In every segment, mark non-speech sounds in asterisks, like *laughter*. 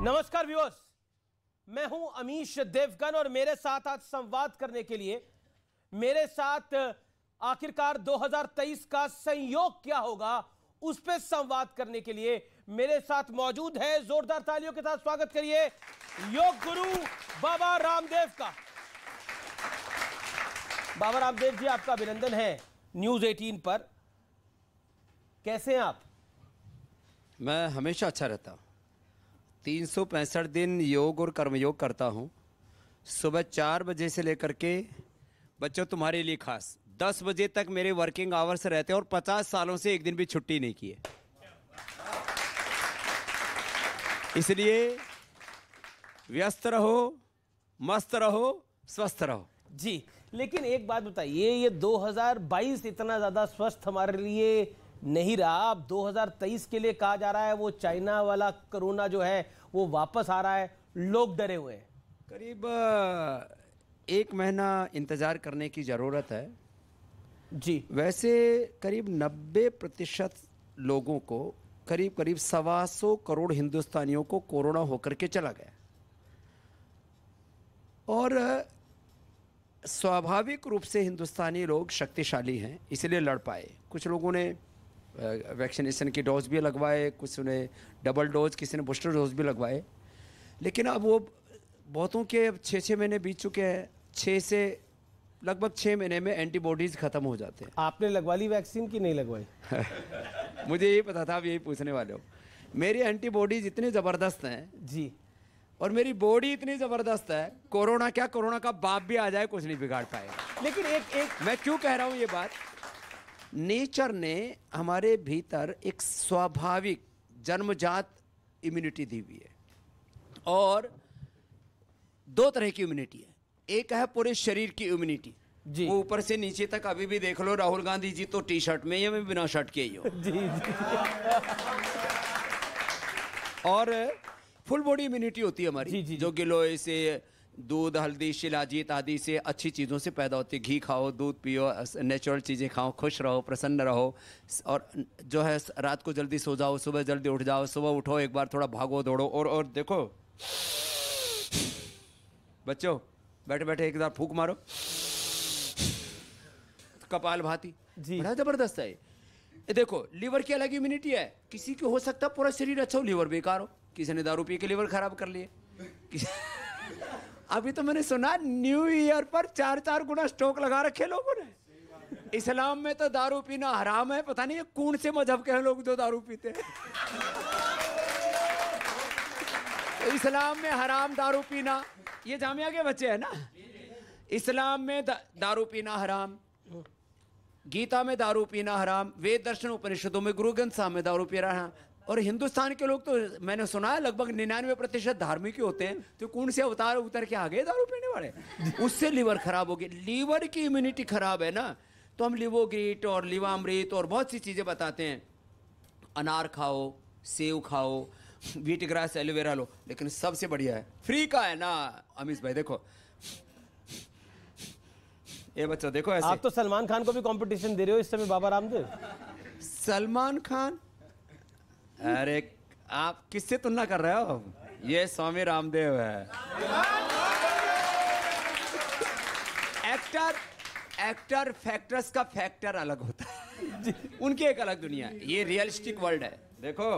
नमस्कार व्यूअर्स मैं हूं अमीश देवगन और मेरे साथ आज संवाद करने के लिए मेरे साथ आखिरकार 2023 का संयोग क्या होगा उस पर संवाद करने के लिए मेरे साथ मौजूद है जोरदार तालियों के साथ स्वागत करिए योग गुरु बाबा रामदेव का बाबा रामदेव जी आपका अभिनंदन है न्यूज 18 पर कैसे हैं आप मैं हमेशा अच्छा रहता हूं तीन सौ पैंसठ दिन योग और कर्मयोग करता हूँ सुबह चार बजे से लेकर के बच्चों तुम्हारे लिए खास दस बजे तक मेरे वर्किंग आवर्स रहते हैं और पचास सालों से एक दिन भी छुट्टी नहीं की है इसलिए व्यस्त रहो मस्त रहो स्वस्थ रहो जी लेकिन एक बात बताइए ये 2022 इतना ज़्यादा स्वस्थ हमारे लिए नहीं रहा अब 2023 के लिए कहा जा रहा है वो चाइना वाला कोरोना जो है वो वापस आ रहा है लोग डरे हुए हैं करीब एक महीना इंतज़ार करने की ज़रूरत है जी वैसे करीब 90 प्रतिशत लोगों को करीब करीब सवा सौ करोड़ हिंदुस्तानियों को कोरोना होकर के चला गया और स्वाभाविक रूप से हिंदुस्तानी लोग शक्तिशाली हैं इसलिए लड़ पाए कुछ लोगों ने वैक्सीनेशन की डोज भी लगवाए कुछ ने डबल डोज किसी ने बूस्टर डोज भी लगवाए लेकिन अब वो बहुतों के अब छः छः महीने बीत चुके हैं छः से लगभग छः महीने में एंटीबॉडीज़ ख़त्म हो जाते हैं आपने लगवा ली वैक्सीन की नहीं लगवाई *laughs* मुझे यही पता था आप यही पूछने वाले हो मेरी एंटीबॉडीज़ इतनी ज़बरदस्त हैं जी और मेरी बॉडी इतनी ज़बरदस्त है कोरोना क्या कोरोना का बाप भी आ जाए कुछ नहीं बिगाड़ पाए लेकिन एक एक मैं क्यों कह रहा हूँ ये बात नेचर ने हमारे भीतर एक स्वाभाविक जन्मजात इम्यूनिटी दी हुई है और दो तरह की इम्यूनिटी है एक है पूरे शरीर की इम्यूनिटी जी वो ऊपर से नीचे तक अभी भी देख लो राहुल गांधी जी तो टी शर्ट में या मैं बिना शर्ट के ही हो जी, *laughs* जी और फुल बॉडी इम्यूनिटी होती है हमारी जी, जी, जो गिलोय से दूध हल्दी शिलाजीत आदि से अच्छी चीज़ों से पैदा होती है घी खाओ दूध पियो नेचुरल चीज़ें खाओ खुश रहो प्रसन्न रहो और जो है रात को जल्दी सो जाओ सुबह जल्दी उठ जाओ सुबह उठो एक बार थोड़ा भागो दौड़ो और और देखो बच्चों बैठे बैठे एक बार फूक मारो कपाल भाती जी बड़ा ज़बरदस्त है ये देखो लीवर की अलग इम्यूनिटी है किसी को हो सकता है पूरा शरीर अच्छा हो लीवर बेकार हो किसी ने दारू पी के लीवर खराब कर लिए अभी तो मैंने सुना न्यू ईयर पर चार चार गुना स्टॉक लगा रखे लोगों ने इस्लाम में तो दारू पीना हराम है पता नहीं कौन से मजहब के हैं लोग जो दारू पीते हैं इस्लाम में हराम दारू पीना ये जामिया के बच्चे हैं ना इस्लाम में दा, दारू पीना हराम गीता में दारू पीना हराम वेद दर्शन उपनिषदों में गुरु ग्रंथ साहब में दारू पीना हराम और हिंदुस्तान के लोग तो मैंने सुना है लगभग निन्यानवे प्रतिशत धार्मिक ही होते हैं तो कौन से अवतार उतर के आ गए दारू पीने वाले उससे लीवर खराब हो गई लीवर की इम्यूनिटी खराब है ना तो हम लिवोग्रीट और लिवामृत और बहुत सी चीज़ें बताते हैं अनार खाओ सेव खाओ वीट ग्रास एलोवेरा लो लेकिन सबसे बढ़िया है फ्री का है ना अमीश भाई देखो ये बच्चा देखो ऐसे आप तो सलमान खान को भी कंपटीशन दे रहे हो इस समय बाबा रामदेव सलमान खान अरे आप किससे तुलना कर रहे हो ये स्वामी रामदेव है एक्टर एक्टर फैक्टर्स का फैक्टर अलग होता है उनकी एक अलग दुनिया है ये रियलिस्टिक वर्ल्ड है देखो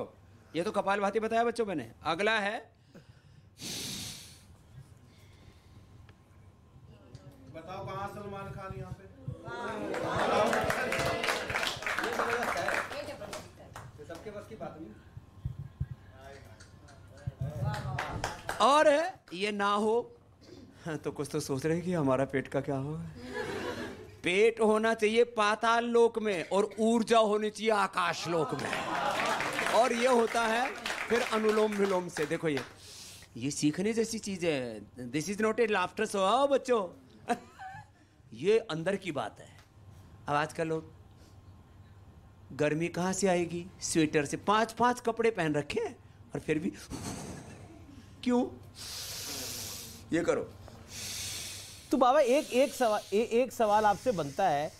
ये तो कपाल भाती बताया बच्चों मैंने अगला है बताओ कहाँ सलमान खान यहाँ पे और ये ना हो *laughs* तो कुछ तो सोच रहे हैं कि हमारा पेट का क्या हो पेट होना चाहिए पाताल लोक में और ऊर्जा होनी चाहिए आकाश लोक में और ये होता है फिर अनुलोम विलोम से देखो ये ये सीखने जैसी चीज है this is not a laughter so आओ बच्चों *laughs* ये अंदर की बात है अब आजकल लोग गर्मी कहाँ से आएगी स्वेटर से पांच पांच कपड़े पहन रखे हैं और फिर भी क्यों ये करो तो बाबा एक एक सवाल ए, एक सवाल आपसे बनता है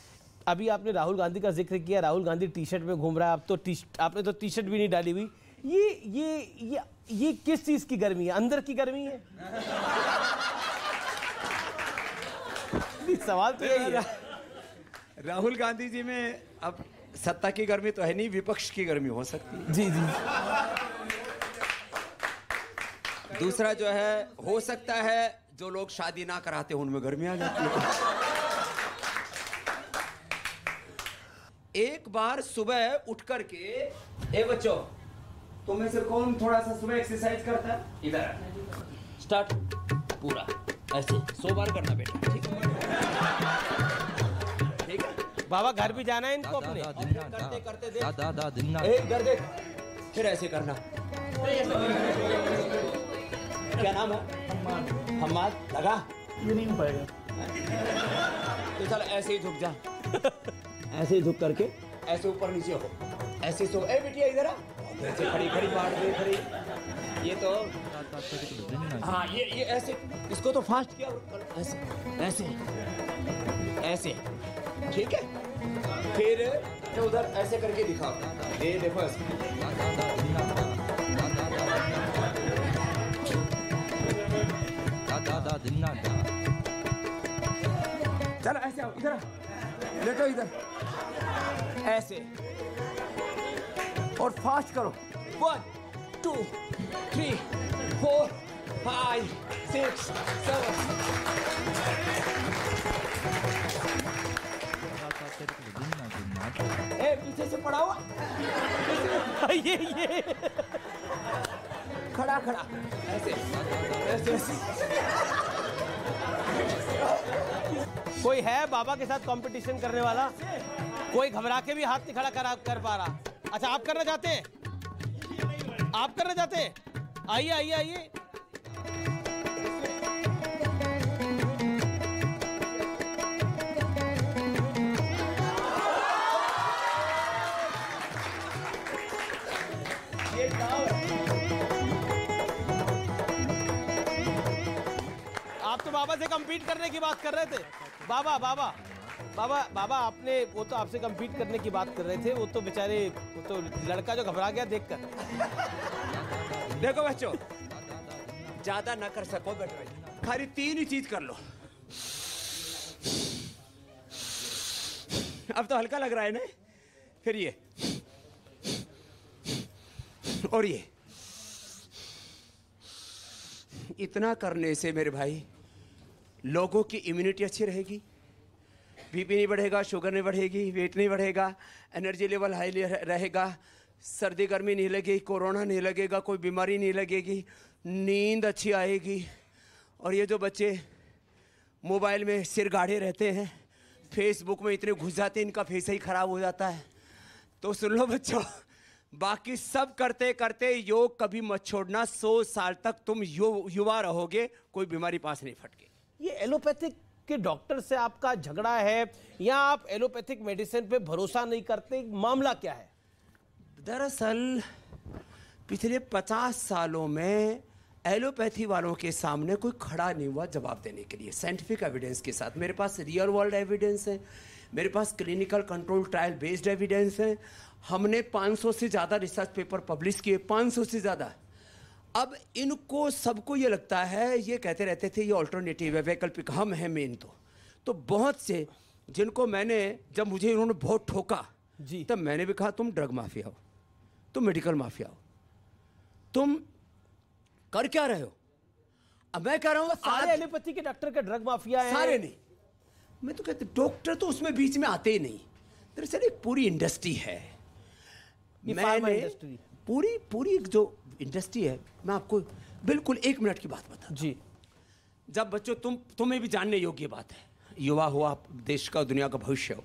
अभी आपने राहुल गांधी का जिक्र किया राहुल गांधी टी शर्ट में घूम रहा है आप तो टी आपने तो टी शर्ट भी नहीं डाली हुई ये ये ये ये किस चीज की गर्मी है अंदर की गर्मी है सवाल तो यही है राहुल गांधी जी में अब सत्ता की गर्मी तो है नहीं विपक्ष की गर्मी हो सकती है जी जी दूसरा जो है हो सकता है जो लोग शादी ना कराते हो उनमें गर्मी आ जाती है एक बार सुबह उठ करके ए बच्चो तुम में से कौन थोड़ा सा सुबह एक्सरसाइज करता है इधर स्टार्ट पूरा ऐसे सो बार करना बेटा ठीक है ठीक है बाबा घर भी जाना है इनको अपने करते करते देख एक कर देख फिर ऐसे करना क्या नाम है हमाद लगा ये नहीं हो पाएगा तो चल ऐसे ही झुक जा *laughs* ऐसे ही झुक करके ऐसे ऊपर नीचे हो ऐसे सो ए बिटिया इधर आ ऐसे खड़ी खड़ी बाट दे खड़ी ये तो हाँ ये ये ऐसे इसको तो फास्ट किया ऐसे ऐसे ऐसे ठीक है फिर तो उधर ऐसे करके दिखाओ ये देखो ऐसे दिन्ना दा चलो ऐसे आओ इधर लेटो इधर ऐसे और फास्ट करो one two three four five six seven ए पीछे से पढ़ाओ *laughs* ये ये खड़ा खड़ा ऐसे ऐसे कोई है बाबा के साथ कंपटीशन करने वाला कोई घबरा के भी हाथ नहीं खड़ा करा कर पा रहा अच्छा आप करना चाहते हैं आप करना चाहते हैं आइए आइए आइए बाबा से कम्पीट करने की बात कर रहे थे बाबा बाबा बाबा बाबा आपने वो तो आपसे कम्पीट करने की बात कर रहे थे वो तो बेचारे वो तो लड़का जो घबरा गया देख कर देखो बच्चों ज्यादा ना कर सको बेटा खाली तीन ही चीज कर लो अब तो हल्का लग रहा है ना फिर ये और ये इतना करने से मेरे भाई लोगों की इम्यूनिटी अच्छी रहेगी बीपी नहीं बढ़ेगा शुगर नहीं बढ़ेगी वेट नहीं बढ़ेगा एनर्जी लेवल हाई रहेगा सर्दी गर्मी नहीं लगेगी कोरोना नहीं लगेगा कोई बीमारी नहीं लगेगी नींद अच्छी आएगी और ये जो बच्चे मोबाइल में सिर गाढ़े रहते हैं फेसबुक में इतने घुस जाते हैं इनका फेस ही ख़राब हो जाता है तो सुन लो बच्चों बाकी सब करते करते योग कभी मत छोड़ना सौ साल तक तुम यु, युवा रहोगे कोई बीमारी पास नहीं फटके ये एलोपैथिक के डॉक्टर से आपका झगड़ा है या आप एलोपैथिक मेडिसिन पे भरोसा नहीं करते मामला क्या है दरअसल पिछले पचास सालों में एलोपैथी वालों के सामने कोई खड़ा नहीं हुआ जवाब देने के लिए साइंटिफिक एविडेंस के साथ मेरे पास रियल वर्ल्ड एविडेंस है मेरे पास clinical control trial based evidence है हमने 500 से ज़्यादा रिसर्च पेपर पब्लिश किए 500 से ज़्यादा अब इनको सबको ये लगता है ये कहते रहते थे ये ऑल्टरनेटिव है वैकल्पिक हम हैं मेन तो तो बहुत से जिनको मैंने जब मुझे इन्होंने बहुत ठोका जी तब मैंने भी कहा तुम ड्रग माफिया हो तुम मेडिकल माफिया हो तुम कर क्या रहे हो अब मैं कह रहा हूँ तो सारे एलोपैथी के डॉक्टर का ड्रग माफिया है सारे नहीं मैं तो कहते डॉक्टर तो उसमें बीच में आते ही नहीं दरअसल एक पूरी इंडस्ट्री है मैंने पूरी पूरी जो इंडस्ट्री है मैं आपको बिल्कुल एक मिनट की बात बता जी जब बच्चों तुम तुम्हें भी जानने योग्य बात है युवा हो आप देश का दुनिया का भविष्य हो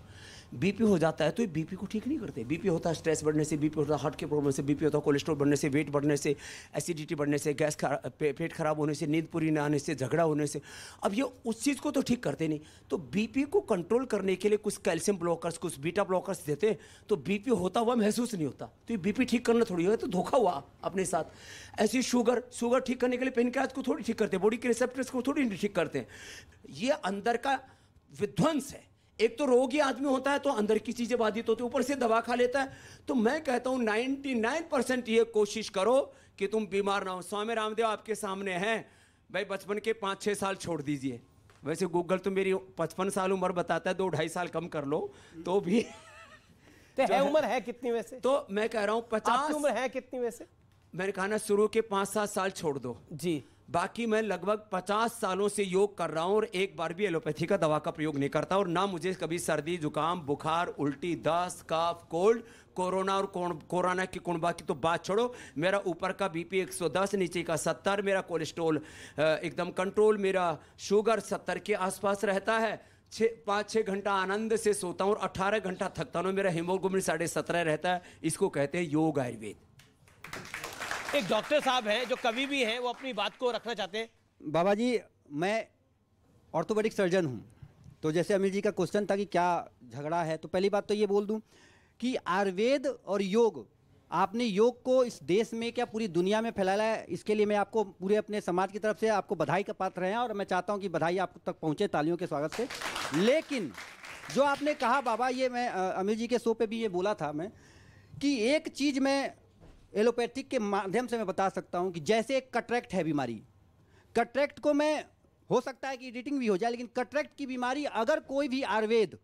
बीपी हो जाता है तो ये बीपी को ठीक नहीं करते बीपी होता है स्ट्रेस बढ़ने से बीपी होता है हार्ट के प्रॉब्लम से बीपी होता है कोलेस्ट्रॉल बढ़ने से वेट बढ़ने से एसिडिटी बढ़ने से गैस खरा, पे, पेट खराब होने से नींद पूरी ना आने से झगड़ा होने से अब ये उस चीज़ को तो ठीक करते नहीं तो बीपी को कंट्रोल करने के लिए कुछ कैल्शियम ब्लॉकर्स कुछ बीटा ब्लॉकर्स देते तो बीपी होता हुआ महसूस नहीं होता तो ये बीपी ठीक करना थोड़ी हो तो धोखा हुआ अपने साथ ऐसी शुगर शुगर ठीक करने के लिए पेनक्रियाज को थोड़ी ठीक करते हैं बॉडी के रिसेप्टर्स को थोड़ी ठीक करते हैं ये अंदर का विध्वंस है एक तो रोगी आदमी होता है तो अंदर की चीज़ें बाधित होती है ऊपर से दवा खा लेता है तो मैं कहता हूँ 99 परसेंट ये कोशिश करो कि तुम बीमार ना हो स्वामी रामदेव आपके सामने हैं भाई बचपन के पाँच छः साल छोड़ दीजिए वैसे गूगल तो मेरी पचपन साल उम्र बताता है दो ढाई साल कम कर लो तो भी तो है उम्र है कितनी वैसे तो मैं कह रहा हूँ पचास उम्र है कितनी वैसे मैंने कहा ना शुरू के पाँच सात साल छोड़ दो जी बाकी मैं लगभग 50 सालों से योग कर रहा हूँ और एक बार भी एलोपैथी का दवा का प्रयोग नहीं करता और ना मुझे कभी सर्दी जुकाम बुखार उल्टी दस्त काफ कोल्ड कोरोना और कोरोना की कुणबा की तो बात छोड़ो मेरा ऊपर का बीपी 110 नीचे का 70 मेरा कोलेस्ट्रोल एकदम कंट्रोल मेरा शुगर 70 के आसपास रहता है छः पाँच छः घंटा आनंद से सोता हूँ और अट्ठारह घंटा थकता हूँ मेरा हिमोग्लोबिन साढ़े सत्रह रहता है इसको कहते हैं योग आयुर्वेद एक डॉक्टर साहब हैं जो कवि भी हैं वो अपनी बात को रखना चाहते हैं बाबा जी मैं ऑर्थोपेडिक सर्जन हूँ तो जैसे अमित जी का क्वेश्चन था कि क्या झगड़ा है तो पहली बात तो ये बोल दूँ कि आयुर्वेद और योग आपने योग को इस देश में क्या पूरी दुनिया में फैलाया है इसके लिए मैं आपको पूरे अपने समाज की तरफ से आपको बधाई का पात्र हैं और मैं चाहता हूं कि बधाई आप तक पहुंचे तालियों के स्वागत से लेकिन जो आपने कहा बाबा ये मैं अमित जी के शो पे भी ये बोला था मैं कि एक चीज़ मैं एलोपैथिक के माध्यम से मैं बता सकता हूँ कि जैसे एक कट्रैक्ट है बीमारी कट्रैक्ट को मैं हो सकता है कि एडिटिंग भी हो जाए लेकिन कट्रैक्ट की बीमारी अगर कोई भी आयुर्वेद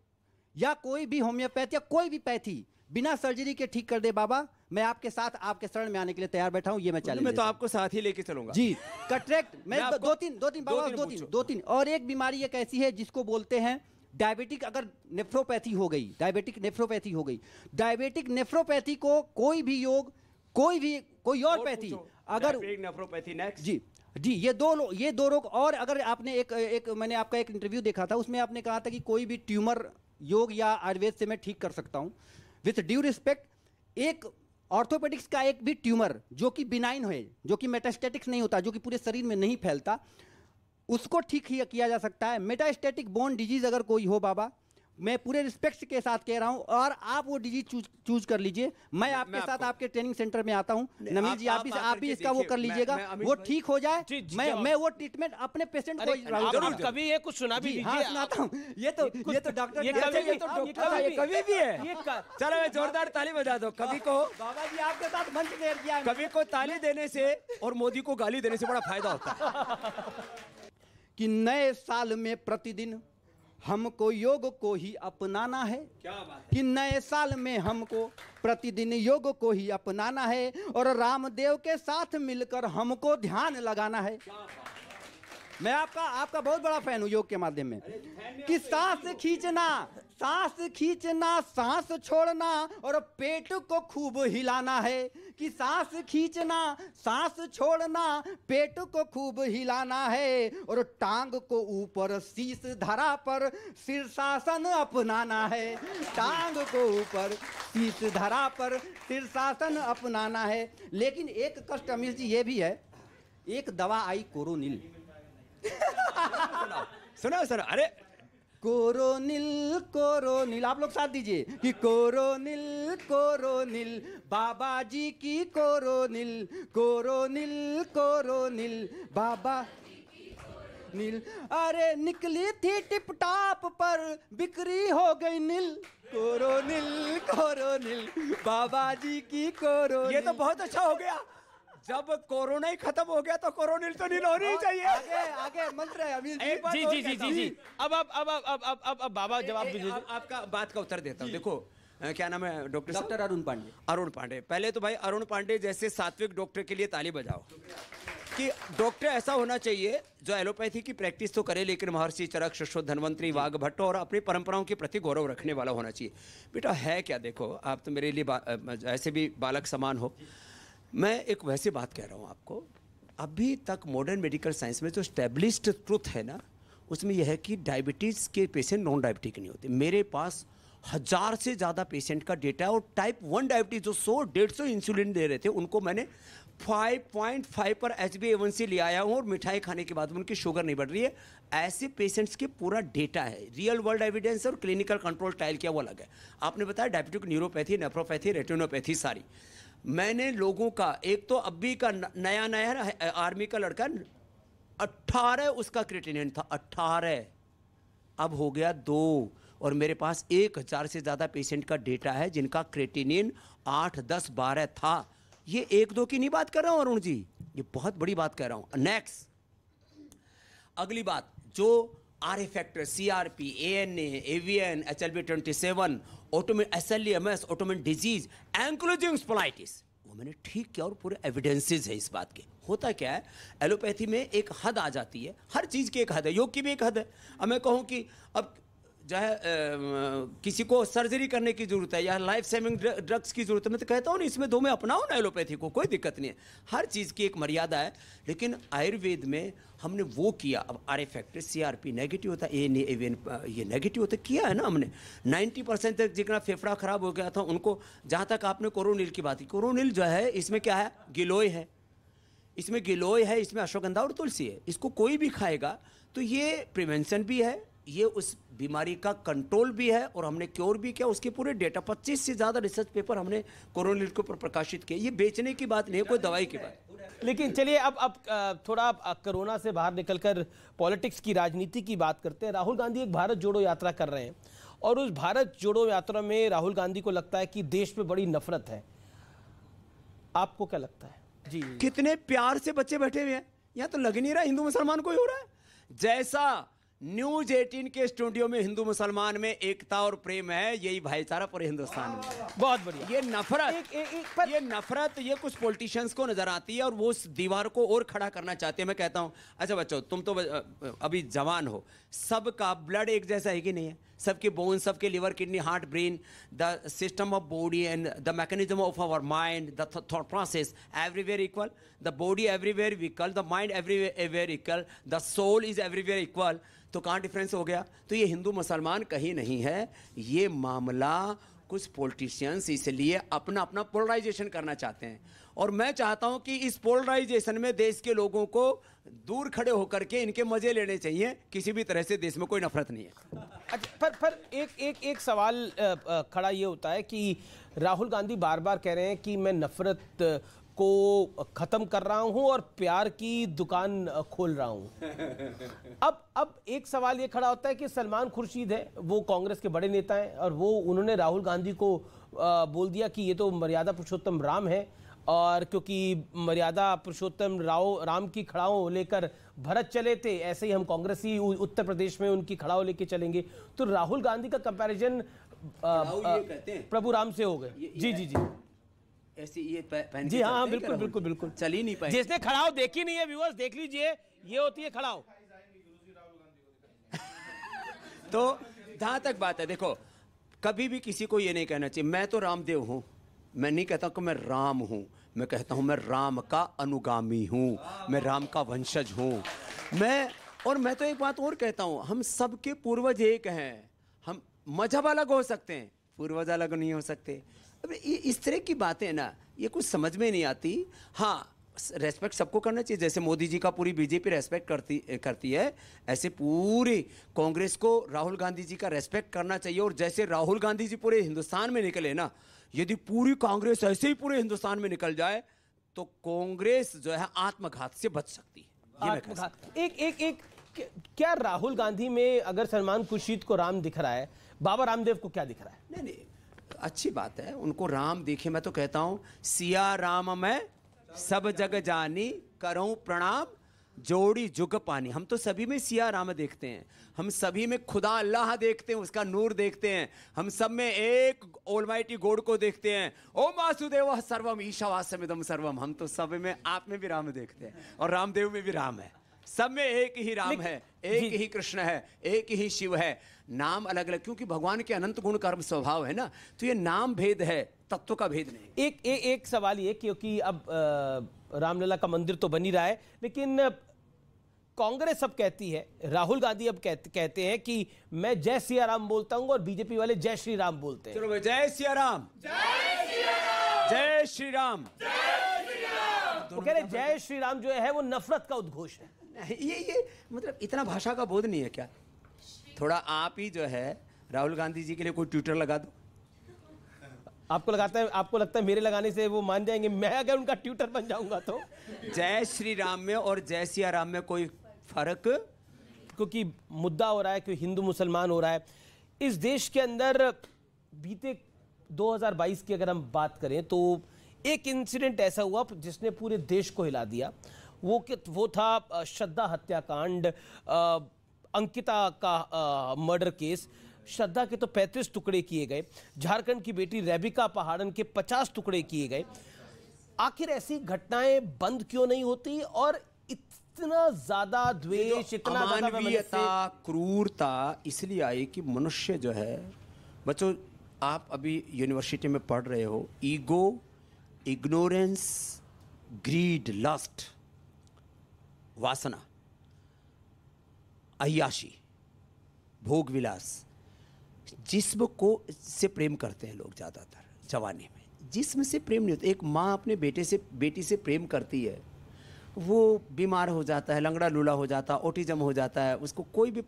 या कोई भी होम्योपैथ या कोई भी पैथी बिना सर्जरी के ठीक कर दे बाबा मैं आपके साथ आपके शरण में आने के लिए तैयार बैठा हूँ ये मैं चैलेंज तो मैं तो आपको साथ ही लेके चलूंगा जी कट्रैक्ट मैं, मैं दो तीन दो तीन बाबा दो तीन दो तीन और एक बीमारी एक ऐसी है जिसको बोलते हैं डायबिटिक अगर नेफ्रोपैथी हो गई डायबिटिक नेफ्रोपैथी हो गई डायबिटिक नेफ्रोपैथी को कोई भी योग कोई भी कोई और, पैथी अगर नेफ्रोपैथी नेक्स्ट जी जी ये दो ये दो रोग और अगर आपने एक एक मैंने आपका एक इंटरव्यू देखा था उसमें आपने कहा था कि कोई भी ट्यूमर योग या आयुर्वेद से मैं ठीक कर सकता हूँ विथ ड्यू रिस्पेक्ट एक ऑर्थोपेडिक्स का एक भी ट्यूमर जो कि बिनाइन है जो कि मेटास्टेटिक्स नहीं होता जो कि पूरे शरीर में नहीं फैलता उसको ठीक किया जा सकता है मेटास्टेटिक बोन डिजीज अगर कोई हो बाबा मैं पूरे रिस्पेक्ट के साथ कह रहा हूँ और आप वो डिजीज चूज, चूज कर लीजिए मैं आपके मैं साथ आपके ट्रेनिंग सेंटर में आता हूँ नमीन जी आप, आप, भी इसका वो कर लीजिएगा वो ठीक हो जाए मैं मैं वो ट्रीटमेंट अपने पेशेंट को कभी ये कुछ सुना भी हाँ सुनाता हूँ ये तो ये तो डॉक्टर अच्छा, तो अच्छा, कभी भी है चलो मैं जोरदार ताली बजा दो कभी को बाबा जी आपके साथ मंच देर किया कभी को ताली देने से और मोदी को गाली देने से बड़ा फायदा होता है *laughs* कि नए साल में प्रतिदिन हमको योग को ही अपनाना है क्या बात है? कि नए साल में हमको प्रतिदिन योग को ही अपनाना है और रामदेव के साथ मिलकर हमको ध्यान लगाना है मैं आपका आपका बहुत बड़ा फैन हूँ योग के माध्यम में कि सांस खींचना सांस खींचना सांस छोड़ना और पेट को खूब हिलाना है कि सांस खींचना सांस छोड़ना पेट को खूब हिलाना है और टांग को ऊपर शीश धरा पर शीर्षासन अपनाना है टांग को ऊपर शीश धरा पर शीर्षासन अपनाना है लेकिन एक कष्ट अमीर जी ये भी है एक दवा आई कोरोनिल *laughs* सुना सर अरे कोरोनिल कोरोनिल आप लोग साथ दीजिए कि कोरोनिल कोरोनिल बाबा जी की कोरोनिल कोरोनिल कोरोनिल बाबा नील अरे निकली थी टिप टॉप पर बिक्री हो गई नील कोरोनिल कोरोनिल बाबा जी की कोरोनिल ये तो बहुत अच्छा हो गया जब कोरोना ही खत्म हो गया तो कोरोनिल तो नील होनी चाहिए आगे आगे मंत्र है अभी जी जी जी जी जी, जी। अब अब अब अब अब अब अब बाबा जवाब दीजिए आपका बात का उत्तर देता हूँ देखो क्या नाम है डॉक्टर डॉक्टर अरुण पांडे अरुण पांडे पहले तो भाई अरुण पांडे जैसे सात्विक डॉक्टर के लिए ताली बजाओ कि डॉक्टर ऐसा होना चाहिए जो एलोपैथी की प्रैक्टिस तो करे लेकिन महर्षि चरक सुश्रुत धनवंतरी वाघ भट्ट और अपनी परंपराओं के प्रति गौरव रखने वाला होना चाहिए बेटा है क्या देखो आप तो मेरे लिए ऐसे भी बालक समान हो मैं एक वैसी बात कह रहा हूँ आपको अभी तक मॉडर्न मेडिकल साइंस में जो स्टेब्लिश्ड ट्रुथ है ना उसमें यह है कि डायबिटीज़ के पेशेंट नॉन डायबिटिक नहीं होते मेरे पास हज़ार से ज़्यादा पेशेंट का डेटा है और टाइप वन डायबिटीज़ जो सौ डेढ़ सौ इंसुलिन दे रहे थे उनको मैंने 5.5 पर एच बी एवन सी ले आया हूँ और मिठाई खाने के बाद उनकी शुगर नहीं बढ़ रही है ऐसे पेशेंट्स के पूरा डेटा है रियल वर्ल्ड एविडेंस और क्लिनिकल कंट्रोल ट्रायल किया वो अलग है आपने बताया डायबिटिक न्यूरोपैथी नेफ्रोपैथी रेटिनोपैथी सारी मैंने लोगों का एक तो अभी का नया नया आर्मी का लड़का अट्ठारह उसका क्रिटेरियन था अट्ठारह अब हो गया दो और मेरे पास एक हज़ार से ज़्यादा पेशेंट का डेटा है जिनका क्रेटिनिन आठ दस बारह था ये एक दो की नहीं बात कर रहा हूँ अरुण जी ये बहुत बड़ी बात कर रहा हूँ नेक्स्ट अगली बात जो R A factor C R P A N AVN H L B twenty seven autoimmune S L M S autoimmune disease ankylosing spondylitis वो मैंने ठीक किया और पूरे एविडेंसेज है इस बात के होता क्या है एलोपैथी में एक हद आ जाती है हर चीज़ की एक हद है योग की भी एक हद है अब मैं कहूँ कि अब जो है किसी को सर्जरी करने की ज़रूरत है या लाइफ सेविंग ड्रग्स की ज़रूरत है मैं तो कहता हूँ ना इसमें दो में अपनाओ ना एलोपैथी को कोई दिक्कत नहीं है हर चीज़ की एक मर्यादा है लेकिन आयुर्वेद में हमने वो किया अब R A C R P negative होता है ए एवेन ये नेगेटिव होता किया है ना हमने नाइन्टी परसेंट तक जितना फेफड़ा खराब हो गया था उनको जहाँ तक आपने कोरोनिल की बात की कोरोनिल जो है इसमें क्या है गिलोय है इसमें गिलोय है इसमें अश्वगंधा और तुलसी है इसको कोई भी खाएगा तो ये प्रिवेंशन भी है ये उस बीमारी का कंट्रोल भी है और हमने क्योर भी किया उसके पूरे डेटा 25 से ज़्यादा रिसर्च पेपर हमने कोरोना के ऊपर प्रकाशित किए ये बेचने की बात नहीं है कोई दवाई की बात लेकिन चलिए अब अब थोड़ा अब कोरोना से बाहर निकलकर पॉलिटिक्स की राजनीति की बात करते हैं राहुल गांधी एक भारत जोड़ो यात्रा कर रहे हैं और उस भारत जोड़ो यात्रा में राहुल गांधी को लगता है कि देश में बड़ी नफरत है आपको क्या लगता है जी कितने प्यार से बच्चे बैठे हुए हैं यहाँ तो लग नहीं रहा हिंदू मुसलमान को हो रहा है जैसा न्यूज 18 के स्टूडियो में हिंदू मुसलमान में एकता और प्रेम है यही भाईचारा पूरे हिंदुस्तान में बहुत बढ़िया ये नफरत एक, एक, एक पर... ये नफरत ये कुछ पॉलिटिशियंस को नजर आती है और वो उस दीवार को और खड़ा करना चाहते हैं मैं कहता हूँ अच्छा बच्चों तुम तो अभी जवान हो सबका ब्लड एक जैसा है कि नहीं है सबके बोन सबके liver kidney heart brain the system of body and the mechanism of our mind the thought process everywhere equal the body everywhere equal the mind everywhere equal the soul is everywhere equal तो कहाँ difference हो गया तो ये हिंदू मुसलमान कहीं नहीं है ये मामला कुछ पॉलिटिशियंस इसलिए अपना अपना पोलराइजेशन करना चाहते हैं और मैं चाहता हूं कि इस पोलराइजेशन में देश के लोगों को दूर खड़े होकर के इनके मजे लेने चाहिए किसी भी तरह से देश में कोई नफरत नहीं है अच्छा पर पर एक एक एक सवाल खड़ा ये होता है कि राहुल गांधी बार बार कह रहे हैं कि मैं नफरत को ख़त्म कर रहा हूँ और प्यार की दुकान खोल रहा हूँ *laughs* अब अब एक सवाल ये खड़ा होता है कि सलमान खुर्शीद है वो कांग्रेस के बड़े नेता हैं और वो उन्होंने राहुल गांधी को बोल दिया कि ये तो मर्यादा पुरुषोत्तम राम है और क्योंकि मर्यादा पुरुषोत्तम राव राम की खड़ाओं लेकर भरत चले थे ऐसे ही हम कांग्रेसी उत्तर प्रदेश में उनकी खड़ाओं लेके चलेंगे तो राहुल गांधी का कंपैरिजन प्रभु राम से हो गए जी जी जी ऐसी ये पहन जी हाँ बिल्कुल बिल्कुल बिल्कुल चल ही नहीं पाए जिसने खड़ाओ देखी नहीं है व्यूअर्स देख लीजिए ये होती है खड़ाओ *laughs* तो जहां तक बात है देखो कभी भी किसी को ये नहीं कहना चाहिए मैं तो रामदेव हूं मैं नहीं कहता कि मैं राम हूं मैं कहता हूं मैं राम का अनुगामी हूं मैं राम का वंशज हूं मैं और मैं तो एक बात और कहता हूं हम सबके पूर्वज एक हैं हम मजहब अलग हो सकते हैं पूर्वज अलग नहीं हो सकते अब इस तरह की बातें ना ये कुछ समझ में नहीं आती हाँ रेस्पेक्ट सबको करना चाहिए जैसे मोदी जी का पूरी बीजेपी रेस्पेक्ट करती करती है ऐसे पूरी कांग्रेस को राहुल गांधी जी का रेस्पेक्ट करना चाहिए और जैसे राहुल गांधी जी पूरे हिंदुस्तान में निकले ना यदि पूरी कांग्रेस ऐसे ही पूरे हिंदुस्तान में निकल जाए तो कांग्रेस जो है आत्मघात से बच सकती है आत्मघात एक एक एक क्या राहुल गांधी में अगर सलमान खुर्शीद को राम दिख रहा है बाबा रामदेव को क्या दिख रहा है नहीं नहीं अच्छी बात है उनको राम देखे मैं तो कहता हूँ सिया राम मैं सब जग जानी करो प्रणाम जोड़ी जुग पानी हम तो सभी में सिया राम देखते हैं हम सभी में खुदा अल्लाह देखते हैं उसका नूर देखते हैं हम सब में एक ओलमाइटी गोड को देखते हैं ओ वासुदेव सर्वम ईशावास्यमिदम सर्वम हम तो सब में आप में भी राम देखते हैं और रामदेव में भी राम है सब में एक ही राम है एक ही कृष्ण है एक ही शिव है नाम अलग अलग क्योंकि भगवान के अनंत गुण कर्म स्वभाव है ना तो ये नाम भेद है तत्व का भेद नहीं एक ए, एक सवाल ये क्योंकि अब रामलला का मंदिर तो बनी रहा है लेकिन कांग्रेस अब कहती है राहुल गांधी अब कहते, कहते हैं कि मैं जय सिया राम बोलता हूं और बीजेपी वाले जय श्री राम बोलते हैं जय सिया राम जय श्री राम जय श्री राम जो है वो नफरत का उद्घोष है *laughs* ये ये मतलब इतना भाषा का बोध नहीं है क्या थोड़ा आप ही जो है राहुल गांधी जी के लिए कोई ट्विटर लगा दो आपको लगाता है आपको लगता है मेरे लगाने से वो मान जाएंगे मैं अगर उनका ट्विटर बन जाऊंगा तो जय श्री राम में और जय सिया राम में कोई फर्क क्योंकि मुद्दा हो रहा है कोई हिंदू मुसलमान हो रहा है इस देश के अंदर बीते 2022 की अगर हम बात करें तो एक इंसिडेंट ऐसा हुआ जिसने पूरे देश को हिला दिया वो वो था श्रद्धा हत्याकांड अंकिता का आ, मर्डर केस श्रद्धा के तो 35 टुकड़े किए गए झारखंड की बेटी रेबिका पहाड़न के 50 टुकड़े किए गए आखिर ऐसी घटनाएं बंद क्यों नहीं होती और इतना ज्यादा द्वेष इतना ज्यादा क्रूरता इसलिए आई कि मनुष्य जो है बच्चों आप अभी यूनिवर्सिटी में पढ़ रहे हो ईगो इग्नोरेंस ग्रीड लस्ट वासना अयाशी भोग विलास जिस्म को से प्रेम करते हैं लोग ज़्यादातर जवानी में जिस्म से प्रेम नहीं होता एक माँ अपने बेटे से बेटी से प्रेम करती है वो बीमार हो जाता है लंगड़ा लूला हो जाता है ओटिज़म हो जाता है उसको कोई भी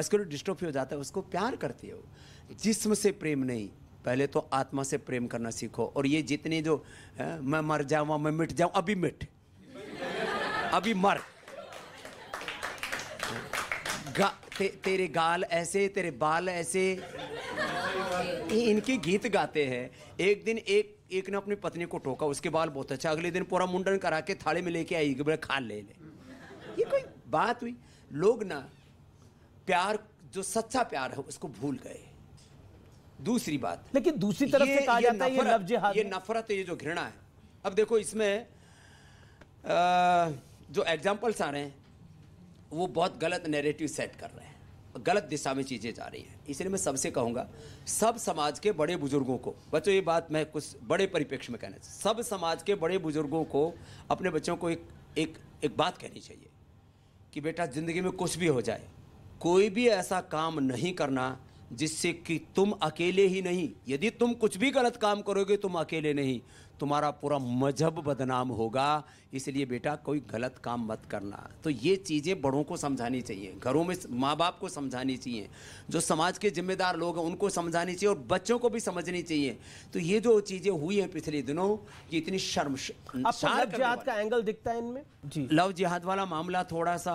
मस्कुलर डिस्ट्रोफी हो जाता है उसको प्यार करती है वो जिस्म से प्रेम नहीं पहले तो आत्मा से प्रेम करना सीखो और ये जितने जो है, मैं मर जाऊँ मैं मिट जाऊँ अभी मिट अभी मर गा, ते, तेरे गाल ऐसे तेरे बाल ऐसे इनके गीत गाते हैं एक दिन एक एक ने अपनी पत्नी को टोका उसके बाल बहुत अच्छा अगले दिन पूरा मुंडन करा के थाले में लेके आई बड़े खा ले ले ये कोई बात हुई लोग ना प्यार जो सच्चा प्यार है उसको भूल गए दूसरी बात लेकिन दूसरी तरफ ये, से कहा जाता है ये नफरत ये जो घृणा है अब देखो इसमें आ, जो एग्जाम्पल्स आ रहे हैं वो बहुत गलत नेरेटिव सेट कर रहे हैं गलत दिशा में चीज़ें जा रही हैं इसलिए मैं सबसे कहूँगा सब समाज के बड़े बुजुर्गों को बच्चों ये बात मैं कुछ बड़े परिप्रेक्ष्य में कहना सब समाज के बड़े बुजुर्गों को अपने बच्चों को एक एक एक बात कहनी चाहिए कि बेटा ज़िंदगी में कुछ भी हो जाए कोई भी ऐसा काम नहीं करना जिससे कि तुम अकेले ही नहीं यदि तुम कुछ भी गलत काम करोगे तुम अकेले नहीं तुम्हारा पूरा मजहब बदनाम होगा इसलिए बेटा कोई गलत काम मत करना तो ये चीज़ें बड़ों को समझानी चाहिए घरों में माँ बाप को समझानी चाहिए जो समाज के जिम्मेदार लोग हैं उनको समझानी चाहिए और बच्चों को भी समझनी चाहिए तो ये जो चीज़ें हुई हैं पिछले दिनों कि इतनी शर्म लव जिहाद का एंगल दिखता है इनमें जी लव जिहाद वाला मामला थोड़ा सा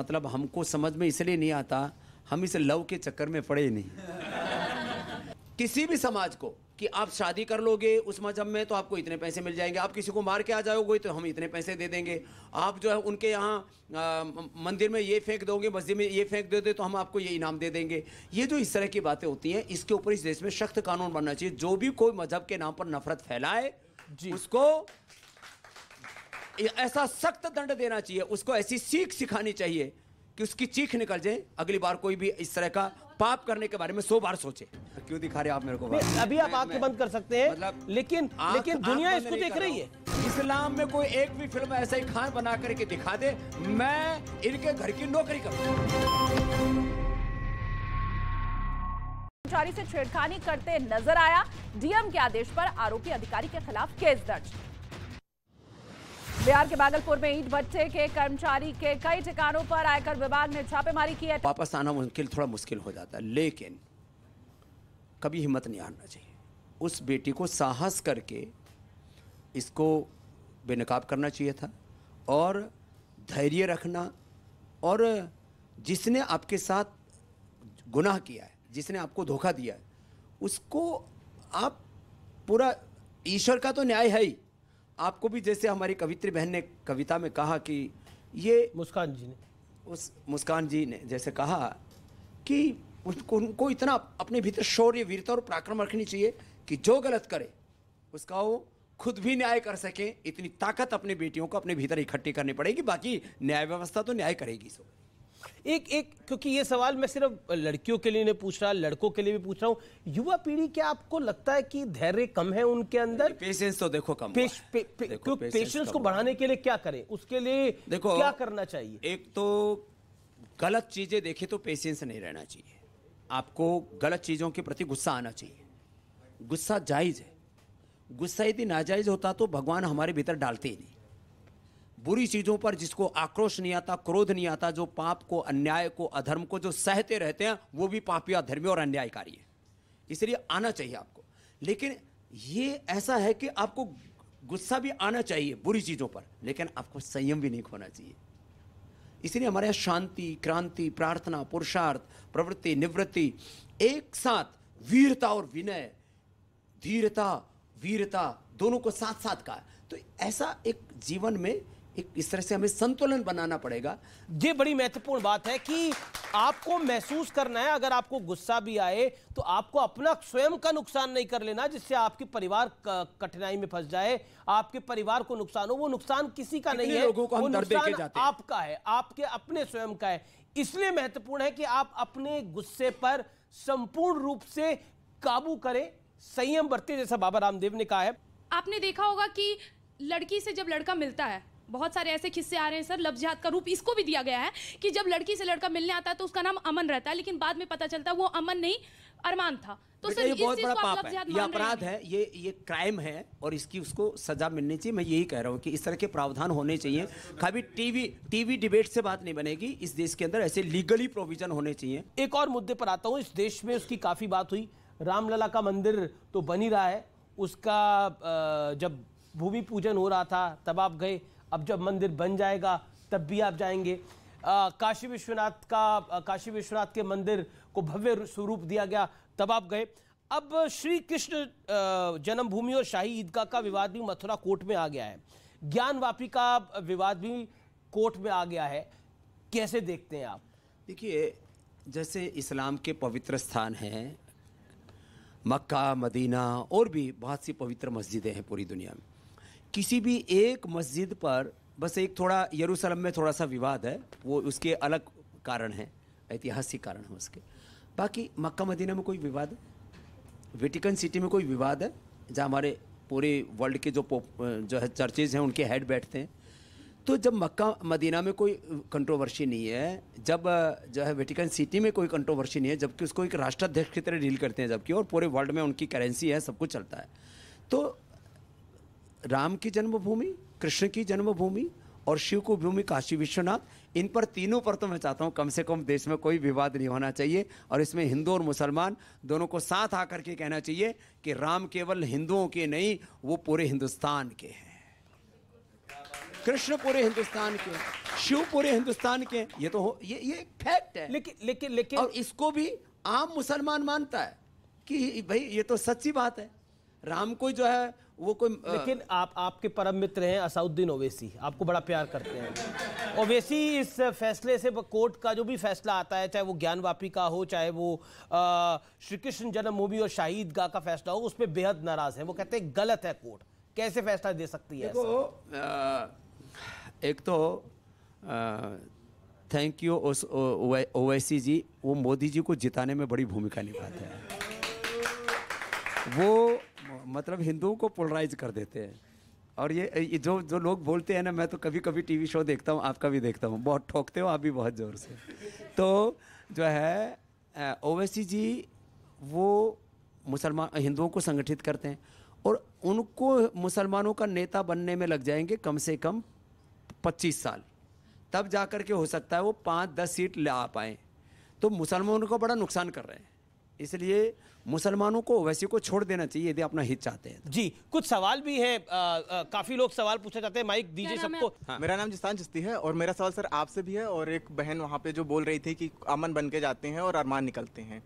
मतलब हमको समझ में इसलिए नहीं आता हम इसे लव के चक्कर में पड़े ही नहीं किसी भी समाज को कि आप शादी कर लोगे उस मजहब में तो आपको इतने पैसे मिल जाएंगे आप किसी को मार के आ जाओगे तो हम इतने पैसे दे देंगे आप जो है उनके यहाँ मंदिर में ये फेंक दोगे मस्जिद में ये फेंक दे दे तो हम आपको ये इनाम दे देंगे ये जो इस तरह की बातें होती हैं इसके ऊपर इस देश में सख्त कानून बनना चाहिए जो भी कोई मजहब के नाम पर नफरत फैलाए उसको ऐसा सख्त दंड देना चाहिए उसको ऐसी सीख सिखानी चाहिए कि उसकी चीख निकल जाए अगली बार कोई भी इस तरह का पाप करने के बारे में सौ बार सोचे क्यों दिखा रहे आप मेरे को अभी आप आंखें बंद कर सकते हैं मतलब लेकिन आँख, लेकिन दुनिया इसको देख रही है इस्लाम में कोई एक भी फिल्म ऐसा ही खान बना करके दिखा दे मैं इनके घर की नौकरी करूँ से छेड़खानी करते नजर आया डीएम के आदेश पर आरोपी अधिकारी के खिलाफ केस दर्ज बिहार के भागलपुर में ईट भट्टे के कर्मचारी के कई ठिकानों पर आयकर विभाग ने छापेमारी की है वापस आना मुश्किल थोड़ा मुश्किल हो जाता है लेकिन कभी हिम्मत नहीं हारना चाहिए उस बेटी को साहस करके इसको बेनकाब करना चाहिए था और धैर्य रखना और जिसने आपके साथ गुनाह किया है जिसने आपको धोखा दिया है उसको आप पूरा ईश्वर का तो न्याय है ही आपको भी जैसे हमारी कवित्री बहन ने कविता में कहा कि ये मुस्कान जी ने उस मुस्कान जी ने जैसे कहा कि उनको उनको इतना अपने भीतर शौर्य वीरता और पराक्रम रखनी चाहिए कि जो गलत करे उसका वो खुद भी न्याय कर सकें इतनी ताकत अपनी बेटियों को अपने भीतर इकट्ठी करनी पड़ेगी बाकी न्याय व्यवस्था तो न्याय करेगी सो एक एक क्योंकि ये सवाल मैं सिर्फ लड़कियों के लिए नहीं पूछ रहा लड़कों के लिए भी पूछ रहा हूँ युवा पीढ़ी क्या आपको लगता है कि धैर्य कम है उनके अंदर पेशेंस तो देखो कम पेश, पे, पे, देखो, पेशेंस, पेशेंस को बढ़ाने के लिए क्या करें उसके लिए देखो क्या करना चाहिए एक तो गलत चीजें देखे तो पेशेंस नहीं रहना चाहिए आपको गलत चीजों के प्रति गुस्सा आना चाहिए गुस्सा जायज है गुस्सा यदि नाजायज होता तो भगवान हमारे भीतर डालते ही नहीं बुरी चीज़ों पर जिसको आक्रोश नहीं आता क्रोध नहीं आता जो पाप को अन्याय को अधर्म को जो सहते रहते हैं वो भी पापी अधर्मी और अन्यायकारी है इसलिए आना चाहिए आपको लेकिन ये ऐसा है कि आपको गुस्सा भी आना चाहिए बुरी चीज़ों पर लेकिन आपको संयम भी नहीं खोना चाहिए इसलिए हमारे यहाँ शांति क्रांति प्रार्थना पुरुषार्थ प्रवृत्ति निवृत्ति एक साथ वीरता और विनय धीरता वीरता दोनों को साथ साथ कहा तो ऐसा एक जीवन में एक इस तरह से हमें संतुलन बनाना पड़ेगा ये बड़ी महत्वपूर्ण बात है कि आपको महसूस करना है अगर आपको गुस्सा भी आए तो आपको अपना स्वयं का नुकसान नहीं कर लेना जिससे आपके परिवार कठिनाई में फंस जाए आपके परिवार को नुकसान हो वो नुकसान किसी का नहीं है लोगों को हम दर्द जाते आपका है आपके अपने स्वयं का है इसलिए महत्वपूर्ण है कि आप अपने गुस्से पर संपूर्ण रूप से काबू करें संयम बरते जैसा बाबा रामदेव ने कहा है आपने देखा होगा कि लड़की से जब लड़का मिलता है बहुत सारे ऐसे किस्से आ रहे हैं सर लफ्जात का रूप इसको भी दिया गया है कि जब लड़की से लड़का मिलने आता है तो उसका नाम अमन रहता है लेकिन बाद में पता चलता है वो अमन नहीं अरमान था तो सर ये बहुत बड़ा पाप है ये अपराध है ये ये क्राइम है और इसकी उसको सजा मिलनी चाहिए मैं यही कह रहा हूँ कि इस तरह के प्रावधान होने चाहिए खाली टीवी टीवी डिबेट से बात नहीं बनेगी इस देश के अंदर ऐसे लीगली प्रोविजन होने चाहिए एक और मुद्दे पर आता हूँ इस देश में उसकी काफ़ी बात हुई रामलला का मंदिर तो बन ही रहा है उसका जब भूमि पूजन हो रहा था तब आप गए अब जब मंदिर बन जाएगा तब भी आप जाएंगे काशी विश्वनाथ का काशी विश्वनाथ के मंदिर को भव्य स्वरूप दिया गया तब आप गए अब श्री कृष्ण जन्मभूमि और शाही ईदगाह का विवाद भी मथुरा कोर्ट में आ गया है ज्ञान वापी का विवाद भी कोर्ट में आ गया है कैसे देखते हैं आप देखिए जैसे इस्लाम के पवित्र स्थान हैं मक्का मदीना और भी बहुत सी पवित्र मस्जिदें हैं पूरी दुनिया में किसी भी एक मस्जिद पर बस एक थोड़ा यरूशलेम में थोड़ा सा विवाद है वो उसके अलग कारण है ऐतिहासिक कारण है उसके बाकी मक्का मदीना में कोई विवाद है वेटिकन सिटी में कोई विवाद है जहाँ हमारे पूरे वर्ल्ड के जो जो है चर्चेज हैं उनके हेड बैठते हैं तो जब मक्का मदीना में कोई कंट्रोवर्सी नहीं है जब जो है वेटिकन सिटी में कोई कंट्रोवर्सी नहीं है जबकि उसको एक राष्ट्राध्यक्ष की तरह डील करते हैं जबकि और पूरे वर्ल्ड में उनकी करेंसी है सब कुछ चलता है तो राम की जन्मभूमि कृष्ण की जन्मभूमि और शिव को भूमि काशी विश्वनाथ इन पर तीनों पर तो मैं चाहता हूँ कम से कम देश में कोई विवाद नहीं होना चाहिए और इसमें हिंदू और मुसलमान दोनों को साथ आकर के कहना चाहिए कि राम केवल हिंदुओं के नहीं वो पूरे हिंदुस्तान के हैं कृष्ण पूरे हिंदुस्तान के शिव पूरे हिंदुस्तान के ये तो हो ये ये फैक्ट है लेकिन लेकिन लेकिन और इसको भी आम मुसलमान मानता है कि भाई ये तो सच्ची बात है राम को जो है वो कोई लेकिन आप आपके परम मित्र हैं असाउद्दीन ओवैसी आपको बड़ा प्यार करते हैं ओवैसी इस फैसले से कोर्ट का जो भी फैसला आता है चाहे वो ज्ञान का हो चाहे वो श्री कृष्ण जन्मभूमि और शाहिद गा का फैसला हो उस पर बेहद नाराज है वो कहते हैं गलत है कोर्ट कैसे फैसला दे सकती है देखो एक तो थैंक यू ओवैसी जी वो मोदी जी को जिताने में बड़ी भूमिका निभाते हैं वो मतलब हिंदुओं को पोलराइज कर देते हैं और ये जो जो लोग बोलते हैं ना मैं तो कभी कभी टीवी शो देखता हूँ आपका भी देखता हूँ बहुत ठोकते हो आप भी बहुत ज़ोर से तो जो है ओवैसी जी वो मुसलमान हिंदुओं को संगठित करते हैं और उनको मुसलमानों का नेता बनने में लग जाएंगे कम से कम 25 साल तब जा कर के हो सकता है वो पाँच दस सीट ला पाएँ तो मुसलमानों का बड़ा नुकसान कर रहे हैं इसलिए मुसलमानों को वैसे को छोड़ देना चाहिए यदि अपना हित चाहते हैं तो। जी कुछ सवाल भी है आ, आ, काफी लोग सवाल पूछना चाहते हैं माइक दीजिए सबको हाँ। मेरा नाम जिस्तान चिश्ती है और मेरा सवाल सर आपसे भी है और एक बहन वहाँ पे जो बोल रही थी कि अमन बन के जाते हैं और अरमान निकलते हैं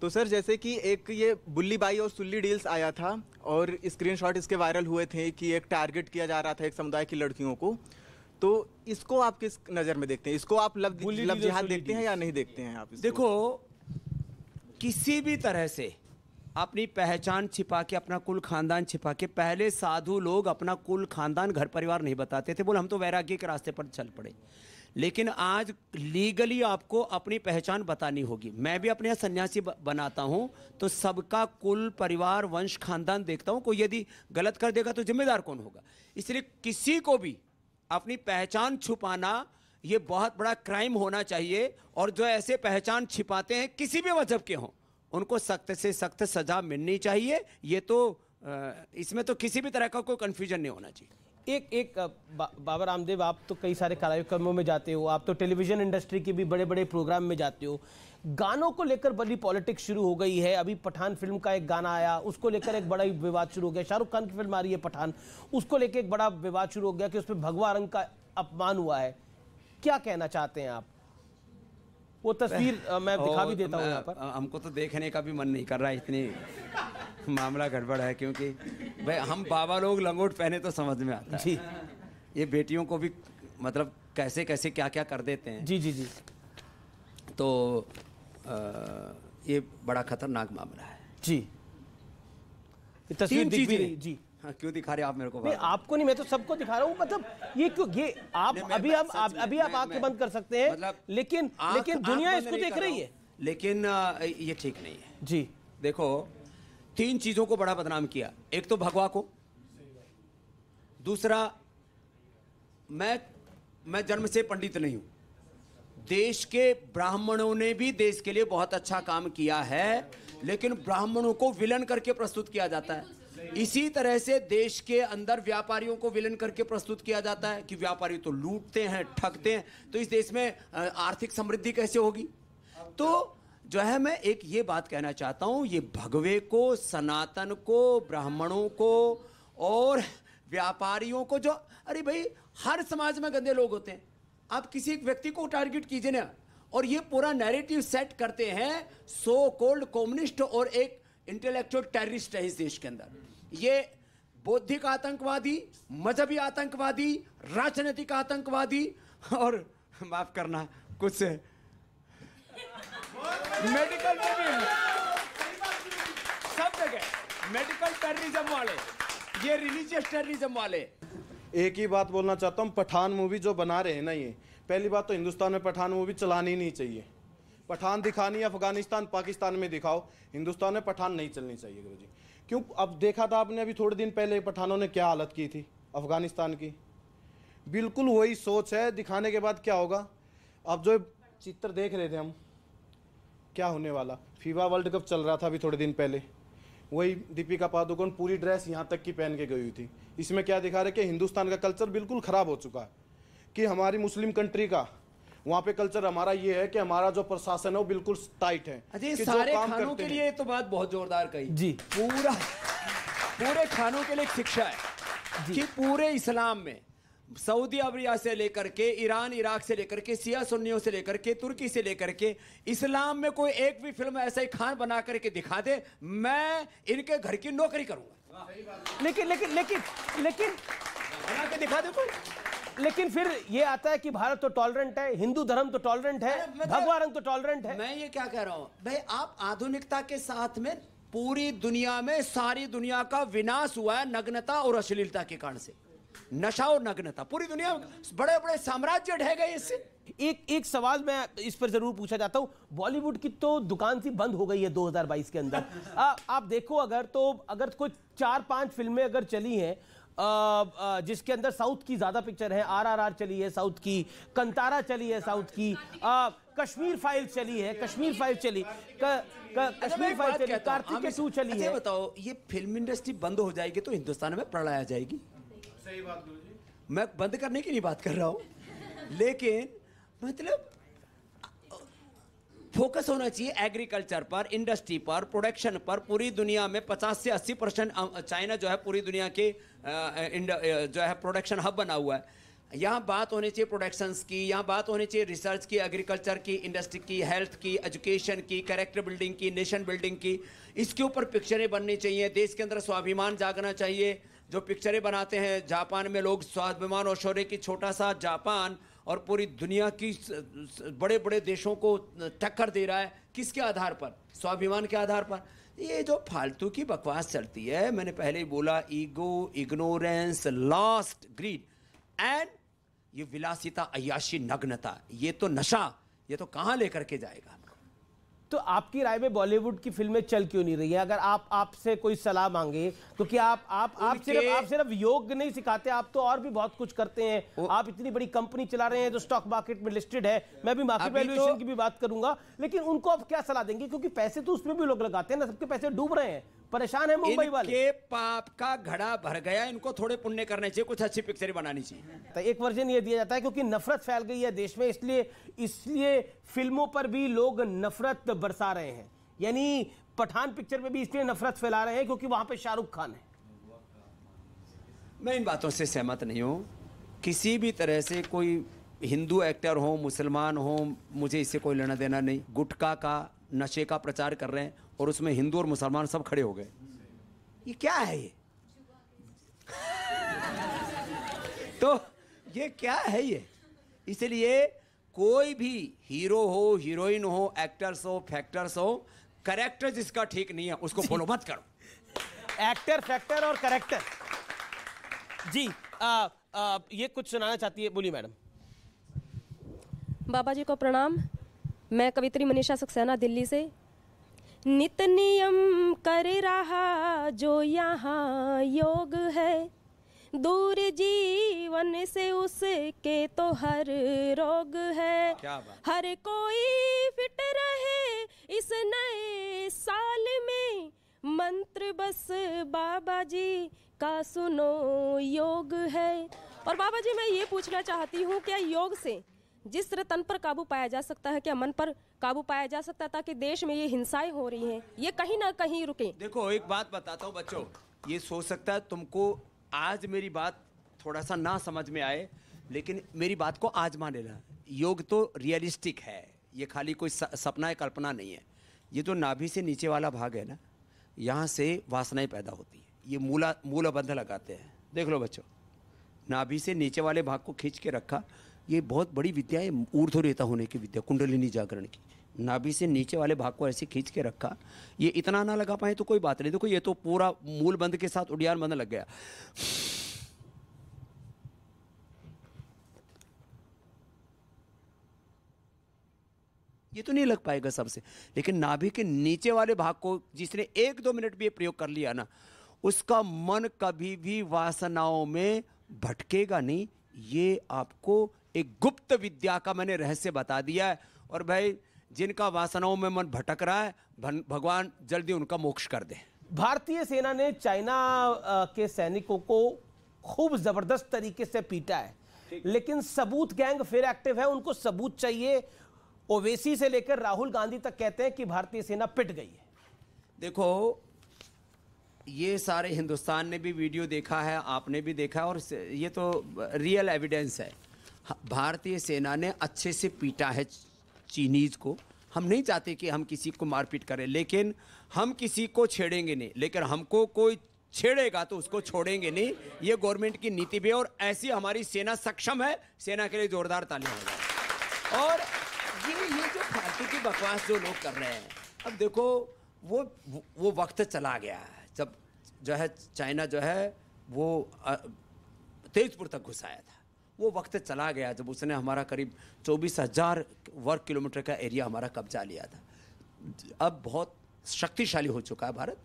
तो सर जैसे कि एक ये बुल्ली बाई और सुल्ली डील्स आया था और स्क्रीन इसके वायरल हुए थे कि एक टारगेट किया जा रहा था एक समुदाय की लड़कियों को तो इसको आप किस नज़र में देखते हैं इसको आप लफ्ज जिहाद देखते हैं या नहीं देखते हैं आप देखो किसी भी तरह से अपनी पहचान छिपा के अपना कुल खानदान छिपा के पहले साधु लोग अपना कुल खानदान घर परिवार नहीं बताते थे बोल हम तो वैराग्य के रास्ते पर चल पड़े लेकिन आज लीगली आपको अपनी पहचान बतानी होगी मैं भी अपने यहाँ सन्यासी बनाता हूँ तो सबका कुल परिवार वंश खानदान देखता हूँ कोई यदि गलत कर देगा तो जिम्मेदार कौन होगा इसलिए किसी को भी अपनी पहचान छुपाना ये बहुत बड़ा क्राइम होना चाहिए और जो ऐसे पहचान छिपाते हैं किसी भी मजहब के हों उनको सख्त से सख्त सजा मिलनी चाहिए ये तो इसमें तो किसी भी तरह का कोई कन्फ्यूजन नहीं होना चाहिए एक एक बा, बाबा रामदेव आप तो कई सारे कार्यक्रमों में जाते हो आप तो टेलीविजन इंडस्ट्री के भी बड़े बड़े प्रोग्राम में जाते हो गानों को लेकर बड़ी पॉलिटिक्स शुरू हो गई है अभी पठान फिल्म का एक गाना आया उसको लेकर एक बड़ा विवाद शुरू हो गया शाहरुख खान की फिल्म आ रही है पठान उसको लेकर एक बड़ा विवाद शुरू हो गया कि उसमें भगवा रंग का अपमान हुआ है क्या कहना चाहते हैं आप वो तस्वीर मैं दिखा भी देता हूँ हमको तो देखने का भी मन नहीं कर रहा है इतनी मामला गड़बड़ है क्योंकि भाई हम बाबा लोग लंगोट पहने तो समझ में आता जी ये बेटियों को भी मतलब कैसे कैसे क्या क्या कर देते हैं जी जी जी तो आ, ये बड़ा खतरनाक मामला है जी तस्वीर दिख भी रही जी हाँ, क्यों दिखा रहे आप मेरे को नहीं आपको नहीं मैं तो सबको दिखा रहा हूँ मतलब ये क्यों ये आप अभी आप अभी आप आंखें बंद कर सकते हैं मतलब लेकिन लेकिन दुनिया इसको देख रही है लेकिन ये ठीक नहीं है जी देखो तीन चीजों को बड़ा बदनाम किया एक तो भगवा को दूसरा मैं मैं जन्म से पंडित नहीं हूं देश के ब्राह्मणों ने भी देश के लिए बहुत अच्छा काम किया है लेकिन ब्राह्मणों को विलन करके प्रस्तुत किया जाता है इसी तरह से देश के अंदर व्यापारियों को विलन करके प्रस्तुत किया जाता है कि व्यापारी तो लूटते हैं ठगते हैं तो इस देश में आर्थिक समृद्धि कैसे होगी तो जो है मैं एक ये बात कहना चाहता हूँ ये भगवे को सनातन को ब्राह्मणों को और व्यापारियों को जो अरे भाई हर समाज में गंदे लोग होते हैं आप किसी एक व्यक्ति को टारगेट कीजिए ना और ये पूरा नैरेटिव सेट करते हैं सो कोल्ड कम्युनिस्ट और एक इंटेलेक्चुअल टेररिस्ट है इस देश के अंदर ये बौद्धिक आतंकवादी मजहबी आतंकवादी राजनीतिक आतंकवादी और माफ करना कुछ मेडिकल सब जगह मेडिकल टेररिज्म वाले ये रिलीजियस टेररिज्म वाले एक ही बात बोलना चाहता हूँ पठान मूवी जो बना रहे हैं ना ये पहली बात तो हिंदुस्तान में पठान मूवी चलानी नहीं चाहिए पठान दिखानी अफगानिस्तान पाकिस्तान में दिखाओ हिंदुस्तान में पठान नहीं चलनी चाहिए गुरु जी क्यों अब देखा था आपने अभी थोड़े दिन पहले पठानों ने क्या हालत की थी अफ़गानिस्तान की बिल्कुल वही सोच है दिखाने के बाद क्या होगा अब जो चित्र देख रहे थे हम क्या होने वाला फीवा वर्ल्ड कप चल रहा था अभी थोड़े दिन पहले वही दीपिका पादुकोण पूरी ड्रेस यहाँ तक की पहन के गई हुई थी इसमें क्या दिखा रहे कि हिंदुस्तान का कल्चर बिल्कुल ख़राब हो चुका है कि हमारी मुस्लिम कंट्री का वहाँ पे कल्चर हमारा ये है कि हमारा जो प्रशासन है वो बिल्कुल टाइट है अजय अच्छा, सारे खानों के लिए तो बात बहुत जोरदार कही जी पूरा पूरे खानों के लिए शिक्षा है कि पूरे इस्लाम में सऊदी अरबिया से लेकर के ईरान इराक से लेकर के सिया सुन्नियों से लेकर के तुर्की से लेकर के इस्लाम में कोई एक भी फिल्म ऐसा ही खान बना करके दिखा दे मैं इनके घर की नौकरी करूंगा लेकिन लेकिन लेकिन लेकिन बना के दिखा दे कोई लेकिन फिर ये आता है कि भारत तो टॉलरेंट है हिंदू धर्म तो टॉलरेंट है मतलब भगवान रंग तो टॉलरेंट है मैं ये क्या कह रहा हूँ भाई आप आधुनिकता के साथ में पूरी दुनिया में सारी दुनिया का विनाश हुआ है नग्नता और अश्लीलता के कारण से नशा और नग्नता पूरी दुनिया बड़े बड़े साम्राज्य ढह गए इससे एक एक सवाल मैं इस पर जरूर पूछा जाता हूं बॉलीवुड की तो दुकान सी बंद हो गई है 2022 के अंदर *laughs* आ, आप देखो अगर तो अगर कोई चार पांच फिल्में अगर चली हैं जिसके अंदर साउथ की ज़्यादा पिक्चर है आरआरआर चली है साउथ की कंतारा चली है साउथ की कश्मीर फाइल चली है कश्मीर फाइल चली अच्छा, कश्मीर फाइल चली कार्तिक के टू चली अच्छा, है बताओ ये फिल्म इंडस्ट्री बंद हो जाएगी तो हिंदुस्तान में प्रलय आ जाएगी सही बात मैं बंद करने की नहीं बात कर रहा हूँ लेकिन मतलब फोकस होना चाहिए एग्रीकल्चर पर इंडस्ट्री पर प्रोडक्शन पर पूरी दुनिया में 50 से 80 परसेंट चाइना जो है पूरी दुनिया के जो है प्रोडक्शन हब बना हुआ है यहाँ बात होनी चाहिए प्रोडक्शंस की यहाँ बात होनी चाहिए रिसर्च की एग्रीकल्चर की इंडस्ट्री की हेल्थ की एजुकेशन की कैरेक्टर बिल्डिंग की नेशन बिल्डिंग की इसके ऊपर पिक्चरें बननी चाहिए देश के अंदर स्वाभिमान जागना चाहिए जो पिक्चरें बनाते हैं जापान में लोग स्वाभिमान और शौर्य की छोटा सा जापान और पूरी दुनिया की बड़े बड़े देशों को टक्कर दे रहा है किसके आधार पर स्वाभिमान के आधार पर ये जो फालतू की बकवास चलती है मैंने पहले ही बोला ego ignorance lost greed and ये विलासिता अयाशी नग्नता ये तो नशा ये तो कहाँ लेकर के जाएगा तो आपकी राय में बॉलीवुड की फिल्में चल क्यों नहीं रही है अगर आप आपसे कोई सलाह मांगे तो क्या आप आप आप सिर्फ आप सिर्फ योग नहीं सिखाते आप तो और भी बहुत कुछ करते हैं आप इतनी बड़ी कंपनी चला रहे हैं जो स्टॉक मार्केट में लिस्टेड है मैं भी मार्केट तो वैल्यूएशन तो, की भी बात करूंगा लेकिन उनको आप क्या सलाह देंगे क्योंकि पैसे तो उसमें भी लोग लगाते हैं ना सबके पैसे डूब रहे हैं परेशान है मुंबई वाले के पाप का घड़ा भर गया इनको थोड़े पुण्य करने चाहिए कुछ अच्छी पिक्चर बनानी चाहिए तो एक वर्जन ये दिया जाता है क्योंकि नफरत फैल गई है देश में इसलिए इसलिए फिल्मों पर भी लोग नफरत बरसा रहे हैं यानी पठान पिक्चर में भी इसलिए नफरत फैला रहे हैं क्योंकि वहां पे शाहरुख खान है मैं इन बातों से सहमत नहीं हूँ किसी भी तरह से कोई हिंदू एक्टर हो मुसलमान हो मुझे इससे कोई लेना देना नहीं गुटखा का नशे का प्रचार कर रहे हैं और उसमें हिंदू और मुसलमान सब खड़े हो गए ये क्या है ये *laughs* तो ये क्या है ये इसलिए कोई भी हीरो हो हीरोइन हो एक्टर्स हो फैक्टर्स हो करेक्टर जिसका ठीक नहीं है उसको फॉलो मत करो एक्टर फैक्टर और करेक्टर जी आ, आ, ये कुछ सुनाना चाहती है बोलिए मैडम बाबा जी को प्रणाम मैं कवित्री मनीषा सक्सेना दिल्ली से नित नियम कर रहा जो यहाँ योग है दूर जीवन से उसके तो हर रोग है हर कोई फिट रहे इस नए साल में मंत्र बस बाबा जी का सुनो योग है और बाबा जी मैं ये पूछना चाहती हूँ क्या योग से जिस तरह तन पर काबू पाया जा सकता है क्या मन पर काबू पाया जा सकता है ताकि देश में ये हिंसाएं हो रही हैं ये कहीं ना कहीं रुके देखो एक बात बताता हूँ बच्चों ये सोच सकता है तुमको आज मेरी बात थोड़ा सा ना समझ में आए लेकिन मेरी बात को आज मान लेना योग तो रियलिस्टिक है ये खाली कोई सपना या कल्पना नहीं है ये जो तो नाभि से नीचे वाला भाग है ना यहाँ से वासनाएं पैदा होती है ये मूला मूलबंध लगाते हैं देख लो बच्चों नाभि से नीचे वाले भाग को खींच के रखा ये बहुत बड़ी विद्या है रेता होने की विद्या कुंडलिनी जागरण की नाभि से नीचे वाले भाग को ऐसे खींच के रखा ये इतना ना लगा पाए तो कोई बात नहीं देखो ये तो पूरा मूल बंद के साथ उडियार बंद लग गया ये तो नहीं लग पाएगा सबसे लेकिन नाभि के नीचे वाले भाग को जिसने एक दो मिनट भी प्रयोग कर लिया ना उसका मन कभी भी वासनाओं में भटकेगा नहीं ये आपको एक गुप्त विद्या का मैंने रहस्य बता दिया है और भाई जिनका वासनाओं में मन भटक रहा है भगवान जल्दी उनका मोक्ष कर दे भारतीय सेना ने चाइना के सैनिकों को खूब जबरदस्त तरीके से पीटा है लेकिन सबूत गैंग फिर एक्टिव है उनको सबूत चाहिए ओवेसी से लेकर राहुल गांधी तक कहते हैं कि भारतीय सेना पिट गई है देखो ये सारे हिंदुस्तान ने भी वीडियो देखा है आपने भी देखा है और ये तो रियल एविडेंस है भारतीय सेना ने अच्छे से पीटा है चीनीज़ को हम नहीं चाहते कि हम किसी को मारपीट करें लेकिन हम किसी को छेड़ेंगे नहीं लेकिन हमको कोई छेड़ेगा तो उसको छोड़ेंगे नहीं ये गवर्नमेंट की नीति भी है और ऐसी हमारी सेना सक्षम है सेना के लिए जोरदार तालियां होगा और ये ये जो फालतू की बकवास जो लोग कर रहे हैं अब देखो वो वो वक्त चला गया है जब जो है चाइना जो है वो तेजपुर तक घुसाया था वो वक्त चला गया जब उसने हमारा करीब चौबीस हज़ार वर्ग किलोमीटर का एरिया हमारा कब्जा लिया था अब बहुत शक्तिशाली हो चुका है भारत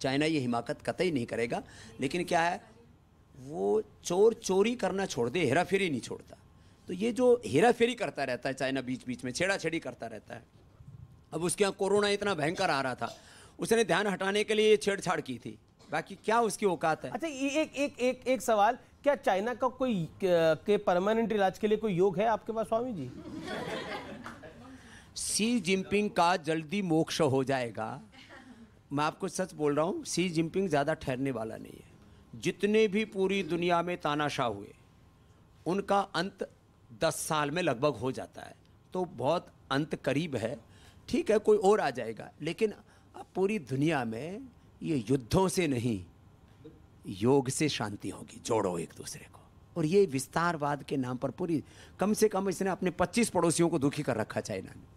चाइना ये हिमाकत कतई नहीं करेगा लेकिन क्या है वो चोर चोरी करना छोड़ दे हेरा फेरी नहीं छोड़ता तो ये जो हेरा फेरी करता रहता है चाइना बीच बीच में छेड़ा छेड़ी करता रहता है अब उसके यहाँ कोरोना इतना भयंकर आ रहा था उसने ध्यान हटाने के लिए छेड़छाड़ की थी बाकी क्या उसकी औकात है अच्छा एक एक एक एक सवाल क्या चाइना का कोई के परमानेंट इलाज के लिए कोई योग है आपके पास स्वामी जी सी जिनपिंग का जल्दी मोक्ष हो जाएगा मैं आपको सच बोल रहा हूँ सी जिनपिंग ज़्यादा ठहरने वाला नहीं है जितने भी पूरी दुनिया में तानाशाह हुए उनका अंत दस साल में लगभग हो जाता है तो बहुत अंत करीब है ठीक है कोई और आ जाएगा लेकिन अब पूरी दुनिया में ये युद्धों से नहीं योग से शांति होगी जोड़ो एक दूसरे को और ये विस्तारवाद के नाम पर पूरी कम से कम इसने अपने 25 पड़ोसियों को दुखी कर रखा चाइना ने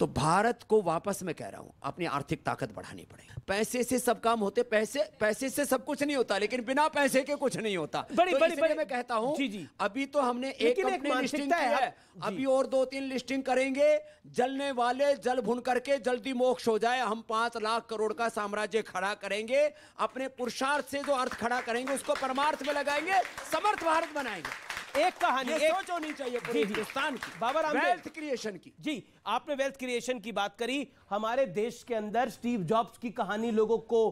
तो भारत को वापस मैं कह रहा हूं अपनी आर्थिक ताकत बढ़ानी पड़ेगी पैसे से सब काम होते पैसे पैसे से सब कुछ नहीं होता लेकिन बिना पैसे के कुछ नहीं होता बड़ी, तो बड़ी, बड़ी, मैं कहता हूं जी, जी। अभी तो हमने एक, एक लिस्टिंग है, है। अभी और दो तीन लिस्टिंग करेंगे जलने वाले जल भुन करके जल्दी मोक्ष हो जाए हम पांच लाख करोड़ का साम्राज्य खड़ा करेंगे अपने पुरुषार्थ से जो अर्थ खड़ा करेंगे उसको परमार्थ में लगाएंगे समर्थ भारत बनाएंगे एक कहानी एक... सोच होनी चाहिए पूरे हिंदुस्तान की बाबर रामदेव वेल्थ क्रिएशन की जी आपने वेल्थ क्रिएशन की बात करी हमारे देश के अंदर स्टीव जॉब्स की कहानी लोगों को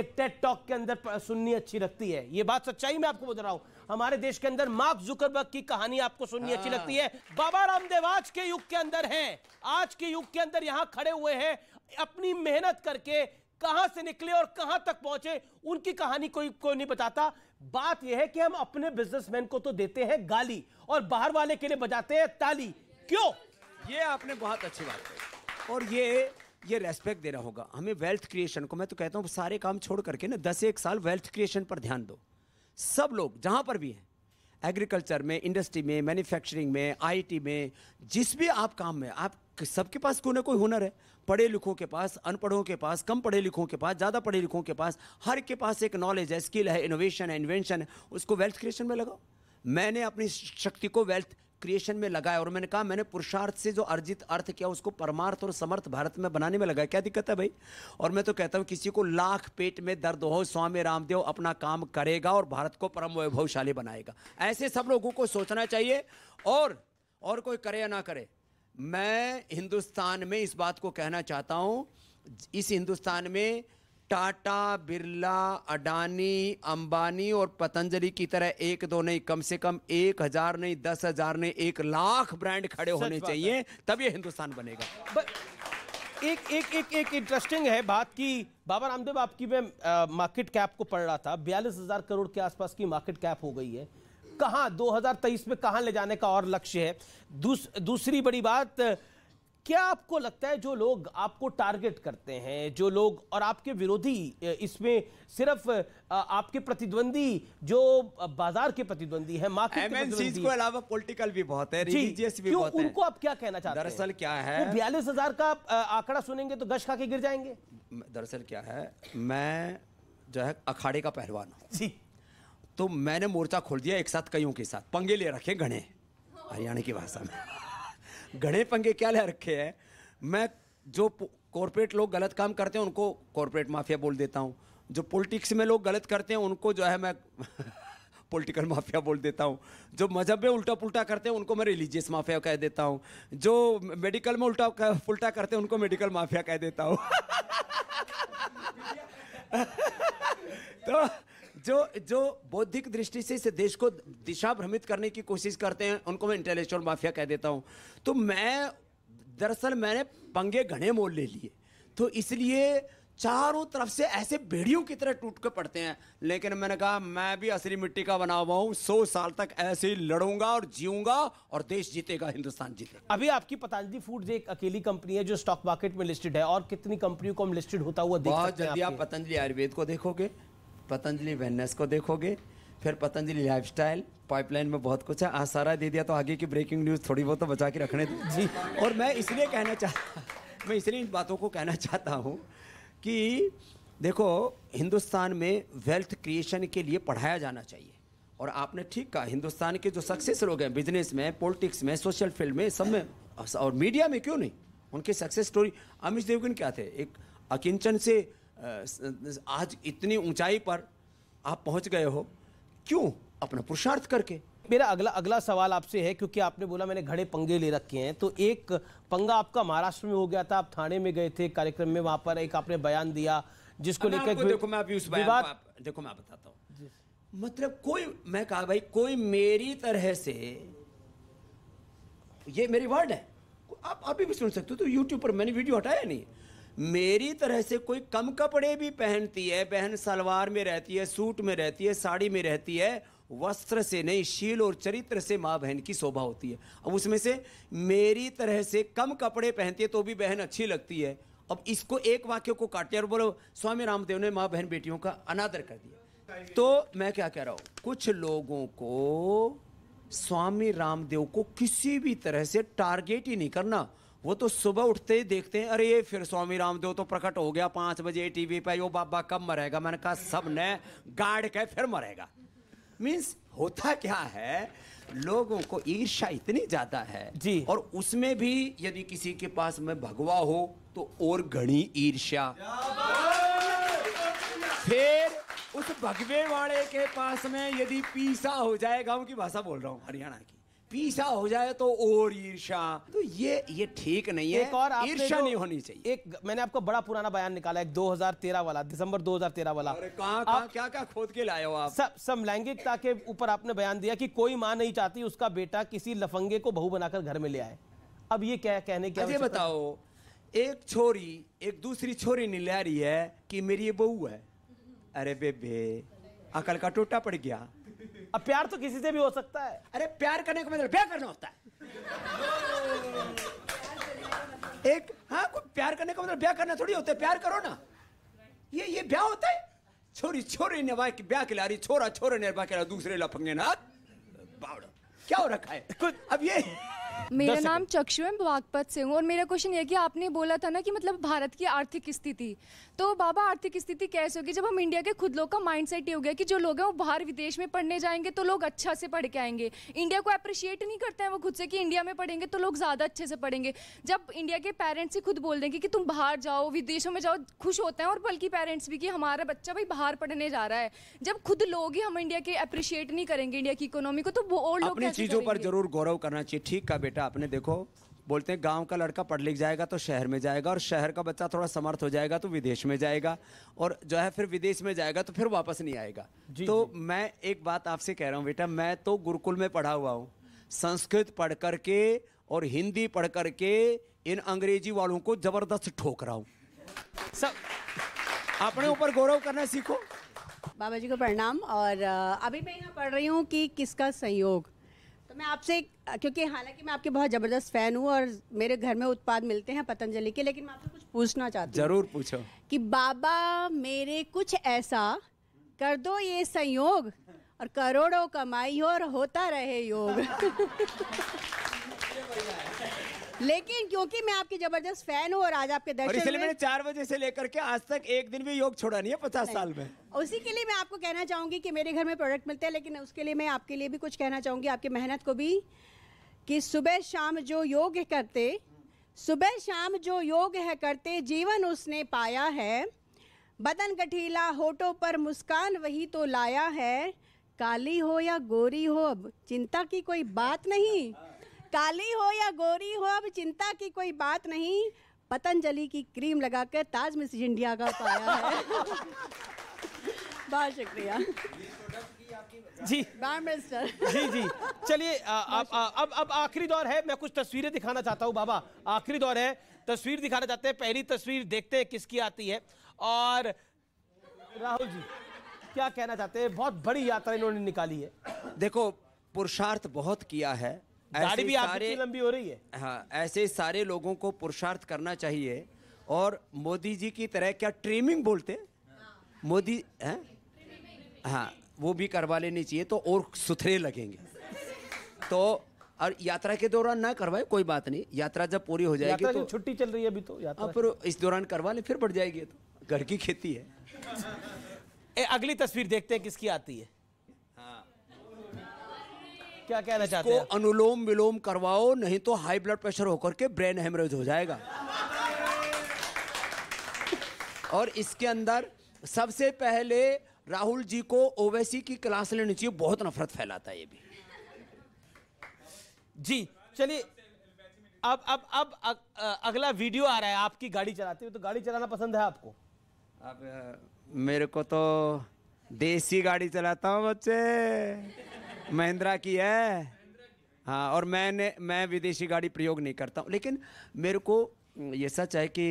एक टेट टॉक के अंदर सुननी अच्छी लगती है ये बात सच्चाई में आपको बता रहा हूं हमारे देश के अंदर मार्क जुकरबर्ग की कहानी आपको सुननी हाँ। अच्छी लगती है बाबा रामदेव आज के युग के अंदर हैं आज के युग के अंदर यहां खड़े हुए हैं अपनी मेहनत करके कहां से निकले और कहां तक पहुंचे उनकी कहानी कोई कोई नहीं बताता बात यह है कि हम अपने बिजनेसमैन को तो देते हैं गाली और बाहर वाले के लिए बजाते हैं ताली क्यों ये आपने बहुत अच्छी बात कही और ये ये रेस्पेक्ट देना होगा हमें वेल्थ क्रिएशन को मैं तो कहता हूँ सारे काम छोड़ करके ना दस एक साल वेल्थ क्रिएशन पर ध्यान दो सब लोग जहाँ पर भी हैं एग्रीकल्चर में इंडस्ट्री में मैन्युफैक्चरिंग में आईटी में जिस भी आप काम में आप सबके पास कोई ना कोई हुनर है पढ़े लिखों के पास अनपढ़ों के पास कम पढ़े लिखों के पास ज़्यादा पढ़े लिखों के पास हर के पास एक नॉलेज है स्किल है इनोवेशन है इन्वेंशन है उसको वेल्थ क्रिएशन में लगाओ मैंने अपनी शक्ति को वेल्थ क्रिएशन में लगाया और मैंने कहा मैंने पुरुषार्थ से जो अर्जित अर्थ किया उसको परमार्थ और समर्थ भारत में बनाने में लगाया क्या दिक्कत है भाई और मैं तो कहता हूँ किसी को लाख पेट में दर्द हो स्वामी रामदेव अपना काम करेगा और भारत को परम वैभवशाली बनाएगा ऐसे सब लोगों को सोचना चाहिए और और कोई करे या ना करे मैं हिंदुस्तान में इस बात को कहना चाहता हूं इस हिंदुस्तान में टाटा बिरला अडानी अंबानी और पतंजलि की तरह एक दो नहीं कम से कम एक हजार नहीं दस हजार नहीं एक लाख ब्रांड खड़े होने चाहिए तब ये हिंदुस्तान बनेगा ब, एक एक एक एक इंटरेस्टिंग है बात की बाबा रामदेव आपकी मैं मार्केट कैप को पढ़ रहा था बयालीस हजार करोड़ के आसपास की मार्केट कैप हो गई है कहां 2023 में कहां ले जाने का और लक्ष्य है दूस, दूसरी बड़ी बात क्या आपको लगता है जो लोग आपको टारगेट करते हैं जो लोग और आपके विरोधी इसमें सिर्फ आपके प्रतिद्वंदी जो बाजार के प्रतिद्वंदी है मार्केट को अलावा पॉलिटिकल भी बहुत है भी क्यों बहुत उनको है उनको आप क्या कहना चाहते हैं दरअसल क्या है बयालीस हजार का आंकड़ा सुनेंगे तो गश खा के गिर जाएंगे दरअसल क्या है मैं जो है अखाड़े का पहलवान हूँ जी तो मैंने मोर्चा खोल दिया एक साथ कईयों के साथ पंगे ले रखे घने हरियाणा की भाषा में घने पंगे क्या ले रखे हैं मैं जो कॉरपोरेट लोग गलत काम करते हैं उनको कॉरपोरेट माफिया बोल देता हूँ जो पॉलिटिक्स में लोग गलत करते हैं उनको जो है मैं पॉलिटिकल *laughs* माफिया बोल देता हूँ जो मजहब में उल्टा पुलटा करते हैं उनको मैं रिलीजियस माफिया कह देता हूँ जो मेडिकल में उल्टा पुलटा करते हैं उनको मेडिकल माफिया कह देता हूँ *laughs* तो जो जो बौद्धिक दृष्टि से इस देश को दिशा भ्रमित करने की कोशिश करते हैं उनको मैं इंटेलेक्चुअल माफिया कह देता हूँ तो मैं दरअसल मैंने पंगे घने मोल ले लिए तो इसलिए चारों तरफ से ऐसे भेड़ियों की तरह टूट कर पड़ते हैं लेकिन मैंने कहा मैं भी असली मिट्टी का बना हुआ हूँ सौ साल तक ऐसे ही लड़ूंगा और जीऊंगा और देश जीतेगा हिंदुस्तान जीतेगा अभी आपकी पतंजलि फूड एक अकेली कंपनी है जो स्टॉक मार्केट में लिस्टेड है और कितनी कंपनियों को हम लिस्टेड होता हुआ बहुत जल्दी आप पतंजलि आयुर्वेद को देखोगे पतंजलि वेलनेस को देखोगे फिर पतंजलि लाइफस्टाइल पाइपलाइन में बहुत कुछ है आज सारा दे दिया तो आगे की ब्रेकिंग न्यूज़ थोड़ी बहुत तो बचा के रखने दो जी और मैं इसलिए कहना चाहता मैं इसलिए इन बातों को कहना चाहता हूँ कि देखो हिंदुस्तान में वेल्थ क्रिएशन के लिए पढ़ाया जाना चाहिए और आपने ठीक कहा हिंदुस्तान के जो सक्सेस लोग हैं बिजनेस में पॉलिटिक्स में सोशल फील्ड में सब में और मीडिया में क्यों नहीं उनकी सक्सेस स्टोरी अमित देवगन क्या थे एक अकिंचन से आज इतनी ऊंचाई पर आप पहुंच गए हो क्यों अपना पुरुषार्थ करके मेरा अगला अगला सवाल आपसे है क्योंकि आपने बोला मैंने घड़े पंगे ले रखे हैं तो एक पंगा आपका महाराष्ट्र में हो गया था आप थाने में गए थे कार्यक्रम में वहां पर एक आपने बयान दिया जिसको लेकर देखो मैं अभी उस बयान देखो मैं बताता हूँ मतलब कोई मैं कहा भाई कोई मेरी तरह से ये मेरी वर्ड है आप अभी भी सुन सकते हो तो यूट्यूब पर मैंने वीडियो हटाया नहीं मेरी तरह से कोई कम कपड़े भी पहनती है बहन सलवार में रहती है सूट में रहती है साड़ी में रहती है वस्त्र से नहीं शील और चरित्र से माँ बहन की शोभा होती है अब उसमें से मेरी तरह से कम कपड़े पहनती है तो भी बहन अच्छी लगती है अब इसको एक वाक्य को काटे और बोलो स्वामी रामदेव ने माँ बहन बेटियों का अनादर कर दिया तो मैं क्या कह रहा हूँ कुछ लोगों को स्वामी रामदेव को किसी भी तरह से टारगेट ही नहीं करना वो तो सुबह उठते ही देखते हैं अरे ये फिर स्वामी रामदेव तो प्रकट हो गया पांच बजे टीवी पे यो बाबा कब मरेगा मैंने कहा सब ने गाड़ के फिर मरेगा मीन्स होता क्या है लोगों को ईर्षा इतनी ज्यादा है जी और उसमें भी यदि किसी के पास में भगवा हो तो और घनी ईर्ष्या फिर उस भगवे वाले के पास में यदि पीसा हो जाए गांव की भाषा बोल रहा हूँ हरियाणा की पीसा हो जाए तो और ईर्षा तो ये ये ठीक नहीं है एक और ईर्षा नहीं होनी चाहिए एक मैंने आपको बड़ा पुराना बयान निकाला एक 2013 वाला दिसंबर 2013 वाला अरे कहां कहां क्या क्या खोद के लाए हो आप सब समलैंगिकता के ऊपर आपने बयान दिया कि कोई माँ नहीं चाहती उसका बेटा किसी लफंगे को बहू बनाकर घर में ले आए अब ये क्या कहने के की अच्छा, बताओ एक छोरी एक दूसरी छोरी ने ले रही है कि मेरी ये बहू है अरे बेबे अकल का टोटा पड़ गया अब प्यार तो किसी से भी हो सकता है अरे प्यार करने का मतलब प्यार करना होता है एक हाँ कोई प्यार करने का मतलब ब्याह करना थोड़ी होता है प्यार करो ना ये ये ब्याह होता है छोरी छोरी ने वाह ब्याह के लारी छोरा छोरे ने वाह खिला दूसरे लफंगे ना बावड़ा क्या हो रखा है कुछ अब ये मेरा नाम चक्षु है बागपत से हूँ और मेरा क्वेश्चन ये कि आपने बोला था ना कि मतलब भारत की आर्थिक स्थिति तो बाबा आर्थिक स्थिति कैसे होगी जब हम इंडिया के खुद लोग का माइंडसेट ये हो गया कि जो लोग हैं वो बाहर विदेश में पढ़ने जाएंगे तो लोग अच्छा से पढ़ के आएंगे इंडिया को अप्रिशिएट नहीं करते हैं वो खुद से कि इंडिया में पढ़ेंगे तो लोग ज़्यादा अच्छे से पढ़ेंगे जब इंडिया के पेरेंट्स ही खुद बोल देंगे कि तुम बाहर जाओ विदेशों में जाओ खुश होते हैं और बल्कि पेरेंट्स भी कि हमारा बच्चा भाई बाहर पढ़ने जा रहा है जब खुद लोग ही हम इंडिया के अप्रिशिएट नहीं करेंगे इंडिया की इकोनॉमी को तो वो और लोग चीज़ों पर जरूर गौरव करना चाहिए ठीक है बेटा आपने देखो बोलते हैं गांव का लड़का पढ़ लिख जाएगा तो शहर में जाएगा और शहर का बच्चा थोड़ा समर्थ हो जाएगा तो विदेश में जाएगा और जो है फिर विदेश में जाएगा तो फिर वापस नहीं आएगा जी, तो जी। मैं एक बात आपसे कह रहा हूँ बेटा मैं तो गुरुकुल में पढ़ा हुआ हूँ संस्कृत पढ़ कर के और हिंदी पढ़ कर के इन अंग्रेजी वालों को जबरदस्त ठोक रहा हूँ सब अपने ऊपर गौरव करना सीखो बाबा जी को प्रणाम और अभी मैं यहाँ पढ़ रही हूँ कि किसका संयोग तो मैं आपसे क्योंकि हालांकि मैं आपके बहुत ज़बरदस्त फ़ैन हूँ और मेरे घर में उत्पाद मिलते हैं पतंजलि के लेकिन मैं आपसे कुछ पूछना चाहती हूँ ज़रूर पूछो कि बाबा मेरे कुछ ऐसा कर दो ये संयोग और करोड़ों कमाई हो और होता रहे योग *laughs* लेकिन क्योंकि मैं आपकी जबरदस्त फैन हूँ और आज आपके दर्शन मैंने चार बजे से लेकर के आज तक एक दिन भी योग छोड़ा नहीं है पचास साल में उसी के लिए मैं आपको कहना चाहूंगी कि मेरे घर में प्रोडक्ट मिलते हैं लेकिन उसके लिए मैं आपके लिए भी कुछ कहना चाहूंगी आपकी मेहनत को भी कि सुबह शाम जो योग करते सुबह शाम जो योग है करते जीवन उसने पाया है बदन गठीला होठों पर मुस्कान वही तो लाया है काली हो या गोरी हो अब चिंता की कोई बात नहीं काली हो या गोरी हो अब चिंता की कोई बात नहीं पतंजलि की क्रीम लगाकर ताज मिस इंडिया का पाया है बहुत शुक्रिया जी जी जी चलिए अब अब अब आखिरी दौर है मैं कुछ तस्वीरें दिखाना चाहता हूँ बाबा आखिरी दौर है तस्वीर दिखाना चाहते हैं पहली तस्वीर देखते हैं किसकी आती है और राहुल जी क्या कहना चाहते हैं बहुत बड़ी यात्रा इन्होंने निकाली है देखो पुरुषार्थ बहुत किया है दाढ़ी भी आपकी लंबी हो रही है हाँ ऐसे सारे लोगों को पुरुषार्थ करना चाहिए और मोदी जी की तरह क्या ट्रेनिंग बोलते मोदी है? हाँ वो भी करवा लेनी चाहिए तो और सुथरे लगेंगे तो और यात्रा के दौरान ना करवाए कोई बात नहीं यात्रा जब पूरी हो जाएगी तो छुट्टी चल रही है अभी तो हाँ, यात्रा फिर इस दौरान करवा ले फिर बढ़ जाएगी तो घर की खेती है ए, अगली तस्वीर देखते हैं किसकी आती है क्या कहना चाहते हैं अनुलोम विलोम करवाओ नहीं तो हाई ब्लड प्रेशर होकर के ब्रेन हेमरेज हो जाएगा और इसके अंदर सबसे पहले राहुल जी को ओवैसी की क्लास लेनी चाहिए बहुत नफरत फैलाता है ये भी जी चलिए अब अब अब अग, अगला वीडियो आ रहा है आपकी गाड़ी चलाते हुए तो गाड़ी चलाना पसंद है आपको अब मेरे को तो देसी गाड़ी चलाता हूँ बच्चे महिंद्रा की है हाँ और मैंने मैं विदेशी गाड़ी प्रयोग नहीं करता हूँ लेकिन मेरे को ये सच है कि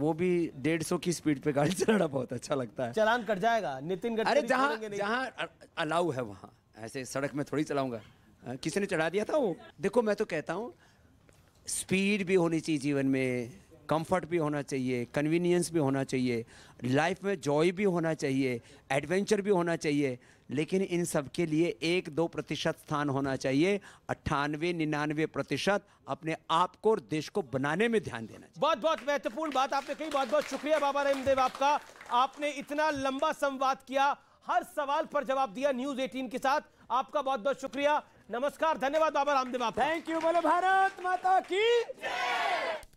वो भी डेढ़ सौ की स्पीड पे गाड़ी *laughs* चलाना बहुत अच्छा लगता है चलान कट जाएगा नितिन अरे जहाँ जहाँ अलाउ है वहाँ ऐसे सड़क में थोड़ी चलाऊंगा किसी ने चढ़ा दिया था वो देखो मैं तो कहता हूँ स्पीड भी होनी चाहिए जीवन में कंफर्ट भी होना चाहिए कन्वीनियंस भी होना चाहिए लाइफ में जॉय भी होना चाहिए एडवेंचर भी होना चाहिए लेकिन इन सब के लिए एक दो प्रतिशत स्थान होना चाहिए अट्ठानवे निन्यानवे प्रतिशत अपने आप को और देश को बनाने में ध्यान देना चाहिए बहुत बहुत महत्वपूर्ण बात आपने कही बहुत बहुत शुक्रिया बाबा रामदेव आपका आपने इतना लंबा संवाद किया हर सवाल पर जवाब दिया न्यूज एटीन के साथ आपका बहुत बहुत शुक्रिया नमस्कार धन्यवाद बाबा रामदेव आप थैंक यू बोले भारत माता की